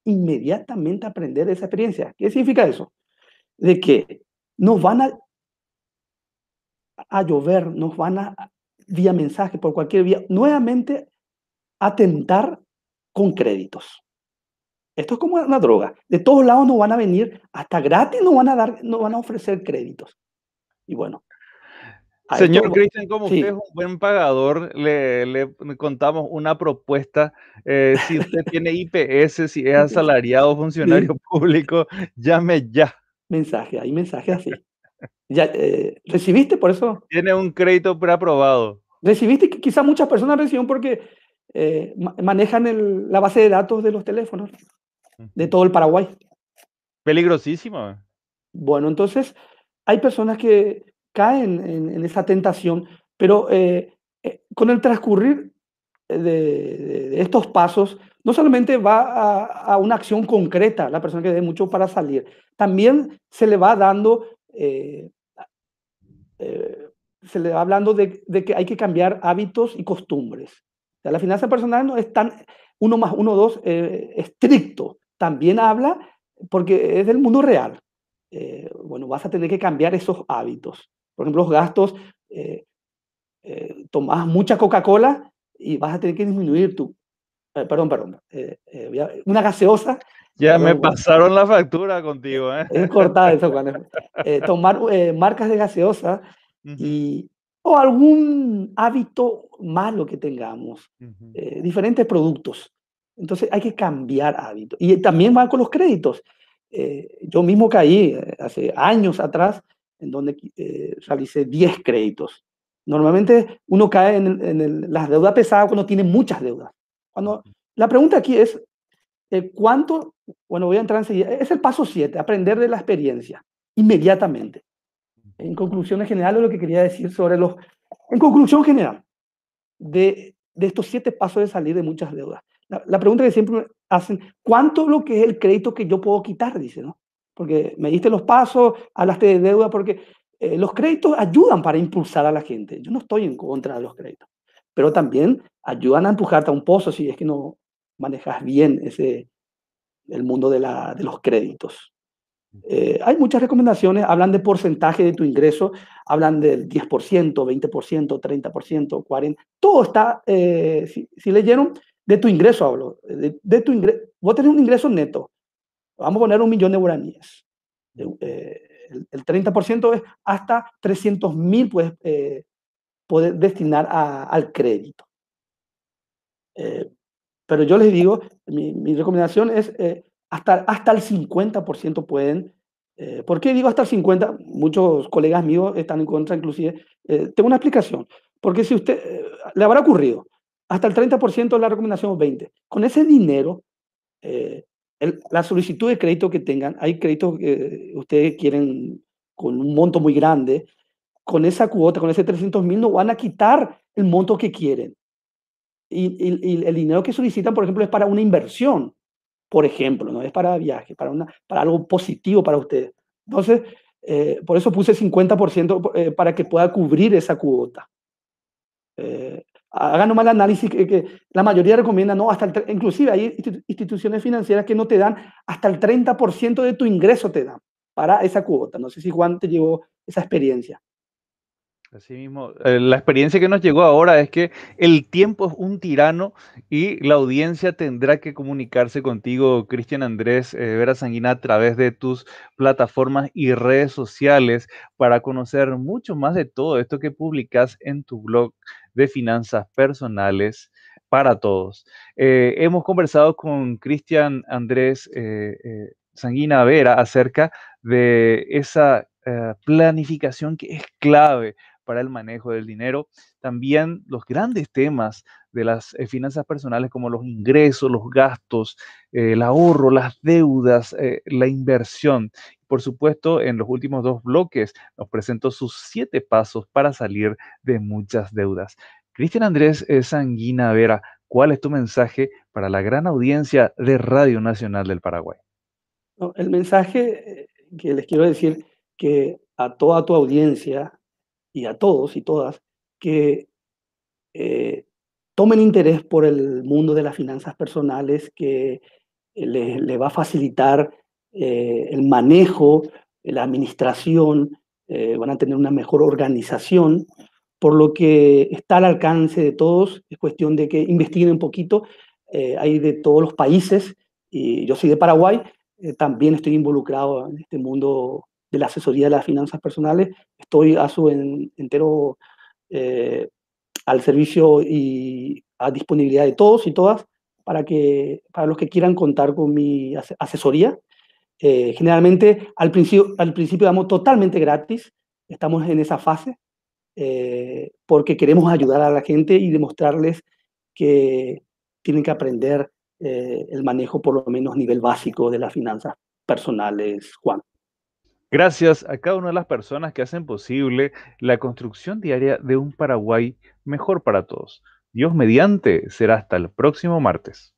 Inmediatamente aprender de esa experiencia. ¿Qué significa eso? De que nos van a, a llover, nos van a, vía mensaje, por cualquier vía, nuevamente atentar con créditos. Esto es como una droga. De todos lados nos van a venir, hasta gratis nos van a dar, nos van a ofrecer créditos. Y bueno. Señor Cristian, como usted es un buen pagador, le, contamos una propuesta. Eh, si usted tiene IPS, si es asalariado funcionario público, llame ya. Mensaje, hay mensaje así. Ya, eh, ¿Recibiste por eso? Tiene un crédito preaprobado. Recibiste, quizás muchas personas recibieron porque eh, manejan la base de datos de los teléfonos de todo el Paraguay. Peligrosísimo. Bueno, entonces hay personas que caen en, esa tentación, pero eh, eh, con el transcurrir eh, de, estos pasos, no solamente va a, una acción concreta la persona que dé mucho para salir, también se le va dando, se le va hablando de, que hay que cambiar hábitos y costumbres. la finanza personal no es tan uno más uno, dos estricto, también habla porque es del mundo real. Eh, bueno, vas a tener que cambiar esos hábitos. Por ejemplo, los gastos, eh, eh tomás mucha Coca-Cola y vas a tener que disminuir tu, eh, perdón, perdón, una gaseosa. Ya me pasaron la factura contigo. Es cortada eso, cuando tomar marcas de gaseosa y, o algún hábito malo que tengamos, diferentes productos. Entonces hay que cambiar hábitos. Y también van con los créditos. Eh, yo mismo caí eh, hace años atrás en donde eh, realicé 10 créditos. Normalmente uno cae en, en las deudas pesadas cuando tiene muchas deudas. Cuando, la pregunta aquí es, eh, ¿cuánto? Bueno, voy a entrar enseguida. Es el paso 7, aprender de la experiencia, inmediatamente. En conclusión en general, lo que quería decir sobre los... En conclusión general, de, de estos siete pasos de salir de muchas deudas la, pregunta que siempre hacen, ¿cuánto lo que es el crédito que yo puedo quitar? Dice, ¿no? Porque me diste los pasos, hablaste de deuda, porque eh, los créditos ayudan para impulsar a la gente. Yo no estoy en contra de los créditos, pero también ayudan a empujarte a un pozo si es que no manejas bien ese, el mundo de, la, de los créditos. Eh, hay muchas recomendaciones, hablan de porcentaje de tu ingreso, hablan del 10%, 20%, 30%, 40%, todo está, eh, si, leyeron, de tu ingreso hablo, de, tu ingreso, vos tenés un ingreso neto, vamos a poner un millón de guaraníes, eh, el, 30% es hasta 300 mil puedes eh, poder destinar al crédito. Eh, pero yo les digo, mi, recomendación es hasta, hasta el 50% pueden... ¿Por qué digo hasta el 50? Muchos colegas míos están en contra, inclusive. tengo una explicación. Porque si usted, le habrá ocurrido, hasta el 30% de la recomendación 20. Con ese dinero, eh, la solicitud de crédito que tengan, hay créditos que eh, ustedes quieren con un monto muy grande, con esa cuota, con ese 300 mil, no van a quitar el monto que quieren. Y, el dinero que solicitan, por ejemplo, es para una inversión, por ejemplo, no es para viaje, para, una, para algo positivo para ustedes. Entonces, eh, por eso puse 50% para que pueda cubrir esa cuota hagan un mal análisis que, la mayoría recomienda, no, hasta inclusive hay instituciones financieras que no te dan hasta el 30% de tu ingreso te dan para esa cuota. No sé si Juan te llevó esa experiencia. Así mismo, eh, la experiencia que nos llegó ahora es que el tiempo es un tirano y la audiencia tendrá que comunicarse contigo, Cristian Andrés eh, Vera Sanguina, a través de tus plataformas y redes sociales para conocer mucho más de todo esto que publicas en tu blog de finanzas personales para todos. Eh, hemos conversado con Cristian Andrés Sanguina Vera acerca de esa planificación que es clave para el manejo del dinero. También los grandes temas de las eh, finanzas personales como los ingresos, los gastos, eh, el ahorro, las deudas, eh, la inversión. Por supuesto, en los últimos dos bloques nos presentó sus siete pasos para salir de muchas deudas. Cristian Andrés Sanguina Vera, ¿cuál es tu mensaje para la gran audiencia de Radio Nacional del Paraguay? el mensaje que les quiero decir que a toda tu audiencia y a todos y todas que eh, tomen interés por el mundo de las finanzas personales, que les le va a facilitar eh, el manejo, la administración, eh, van a tener una mejor organización, por lo que está al alcance de todos, es cuestión de que investiguen un poquito, hay de todos los países, y yo soy de Paraguay, también estoy involucrado en este mundo de la asesoría de las finanzas personales, estoy a su entero eh, al servicio y a disponibilidad de todos y todas para, que, para los que quieran contar con mi asesoría. Eh, generalmente al principio, al principio damos totalmente gratis, estamos en esa fase, eh, porque queremos ayudar a la gente y demostrarles que tienen que aprender el manejo por lo menos nivel básico de las finanzas personales, Juan. Gracias a cada una de las personas que hacen posible la construcción diaria de un Paraguay mejor para todos. Dios mediante, será hasta el próximo martes.